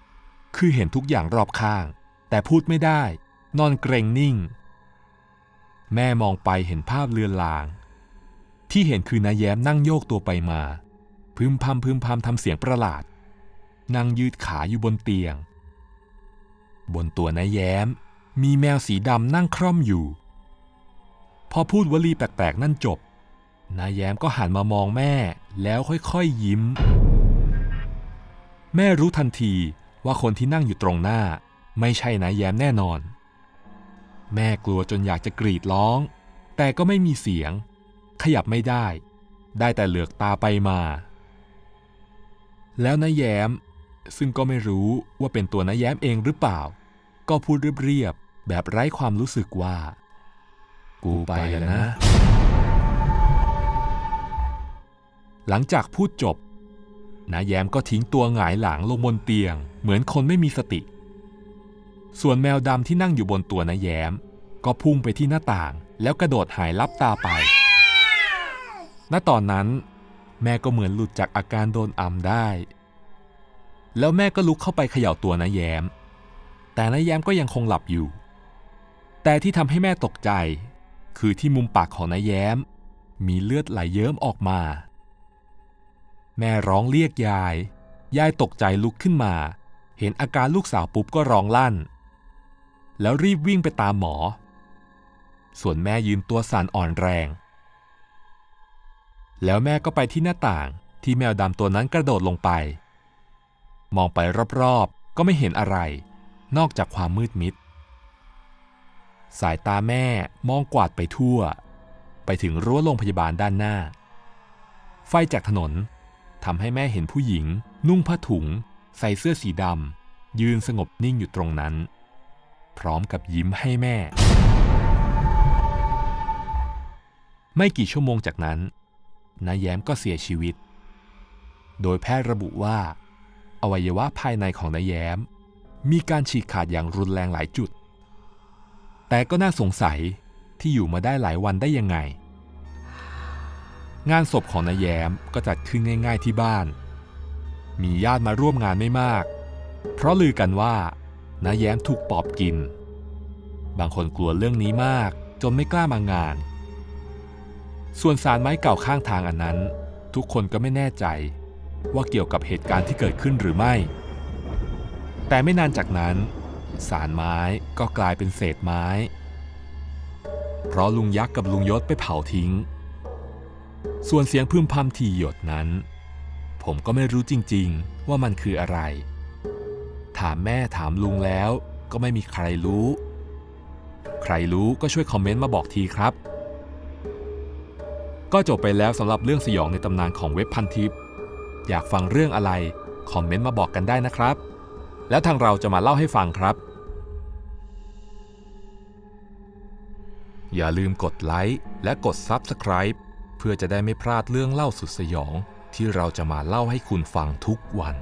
ำ คือเห็นทุกอย่างรอบข้าง แต่พูดไม่ได้ นอนเกรงนิ่ง แม่มองไปเห็นภาพเลือนลาง ที่เห็นคือนายแย้มนั่งโยกตัวไปมา พึมพำพึมพำทำเสียงประหลาด นั่งยืดขาอยู่บนเตียง บนตัวนายแย้ม มีแมวสีดำนั่งคร่อมอยู่ พอพูดวลีแปลกๆนั่นจบนายแย้มก็หันมามองแม่แล้วค่อยๆ ยิ้ม แม่รู้ทันทีว่าคนที่นั่งอยู่ตรงหน้า ไม่ใช่นายแย้มแน่นอน แม่กลัวจนอยากจะกรีดร้อง แต่ก็ไม่มีเสียง ขยับไม่ได้ ได้แต่เหลือกตาไปมา แล้วนายแย้ม ซึ่งก็ไม่รู้ว่าเป็นตัวนายแย้มเองหรือเปล่า ก็พูดเรียบๆ แบบไร้ความรู้สึกว่า กูไปแล้วนะหลังจากพูดจบนาแยมก็ทิ้งตัวหงายหลังลงบนเตียงเหมือนคนไม่มีสติ ส่วนแมวดำที่นั่งอยู่บนตัวนาแยมก็พุ่งไปที่หน้าต่างแล้วกระโดดหายลับตาไป ณ ตอนนั้นแม่ก็เหมือนหลุดจากอาการโดนอัมได้ แล้วแม่ก็ลุกเข้าไปเขย่าตัวนาแยม แต่นาแยมก็ยังคงหลับอยู่ แต่ที่ทำให้แม่ตกใจคือที่มุมปากของนาแยมมีเลือดไหลยเยิ้มออกมาแม่ร้องเรียกยาย ยายตกใจลุกขึ้นมา เห็นอาการลูกสาวปุ๊บก็ร้องลั่น แล้วรีบวิ่งไปตามหมอ ส่วนแม่ยืนตัวสั่นอ่อนแรง แล้วแม่ก็ไปที่หน้าต่างที่แมวดำตัวนั้นกระโดดลงไป มองไปรอบๆ ก็ไม่เห็นอะไร นอกจากความมืดมิด สายตาแม่มองกวาดไปทั่ว ไปถึงรั้วโรงพยาบาลด้านหน้า ไฟจากถนนทำให้แม่เห็นผู้หญิง นุ่งผ้าถุงใส่เสื้อสีดำยืนสงบนิ่งอยู่ตรงนั้น พร้อมกับยิ้มให้แม่ ไม่กี่ชั่วโมงจากนั้นนายแย้มก็เสียชีวิต โดยแพทย์ระบุว่า อวัยวะภายในของนายแย้ม มีการฉีกขาดอย่างรุนแรงหลายจุด แต่ก็น่าสงสัยที่อยู่มาได้หลายวันได้ยังไงงานศพของนายแย้มก็จัดขึ้นง่าย ๆที่บ้าน มีญาติมาร่วมงานไม่มาก เพราะลือกันว่านายแย้มถูกปอบกิน บางคนกลัวเรื่องนี้มากจนไม่กล้ามางาน ส่วนสารไม้เก่าข้างทางอันนั้น ทุกคนก็ไม่แน่ใจ ว่าเกี่ยวกับเหตุการณ์ที่เกิดขึ้นหรือไม่ แต่ไม่นานจากนั้นสารไม้ก็กลายเป็นเศษไม้ เพราะลุงยักษ์กับลุงยศไปเผาทิ้งส่วนเสียงพึมพำทีหยดนั้น ผมก็ไม่รู้จริง ๆ ว่ามันคืออะไร ถามแม่ถามลุงแล้ว ก็ไม่มีใครรู้ ใครรู้ก็ช่วยคอมเมนต์มาบอกทีครับ ก็จบไปแล้วสำหรับเรื่องสยองในตำนานของเว็บพันทิป อยากฟังเรื่องอะไรคอมเมนต์มาบอกกันได้นะครับ แล้วทางเราจะมาเล่าให้ฟังครับ อย่าลืมกดไลค์และกด Subscribe เพื่อจะได้ไม่พลาดเรื่องเล่าสุดสยองที่เราจะมาเล่าให้คุณฟังทุกวัน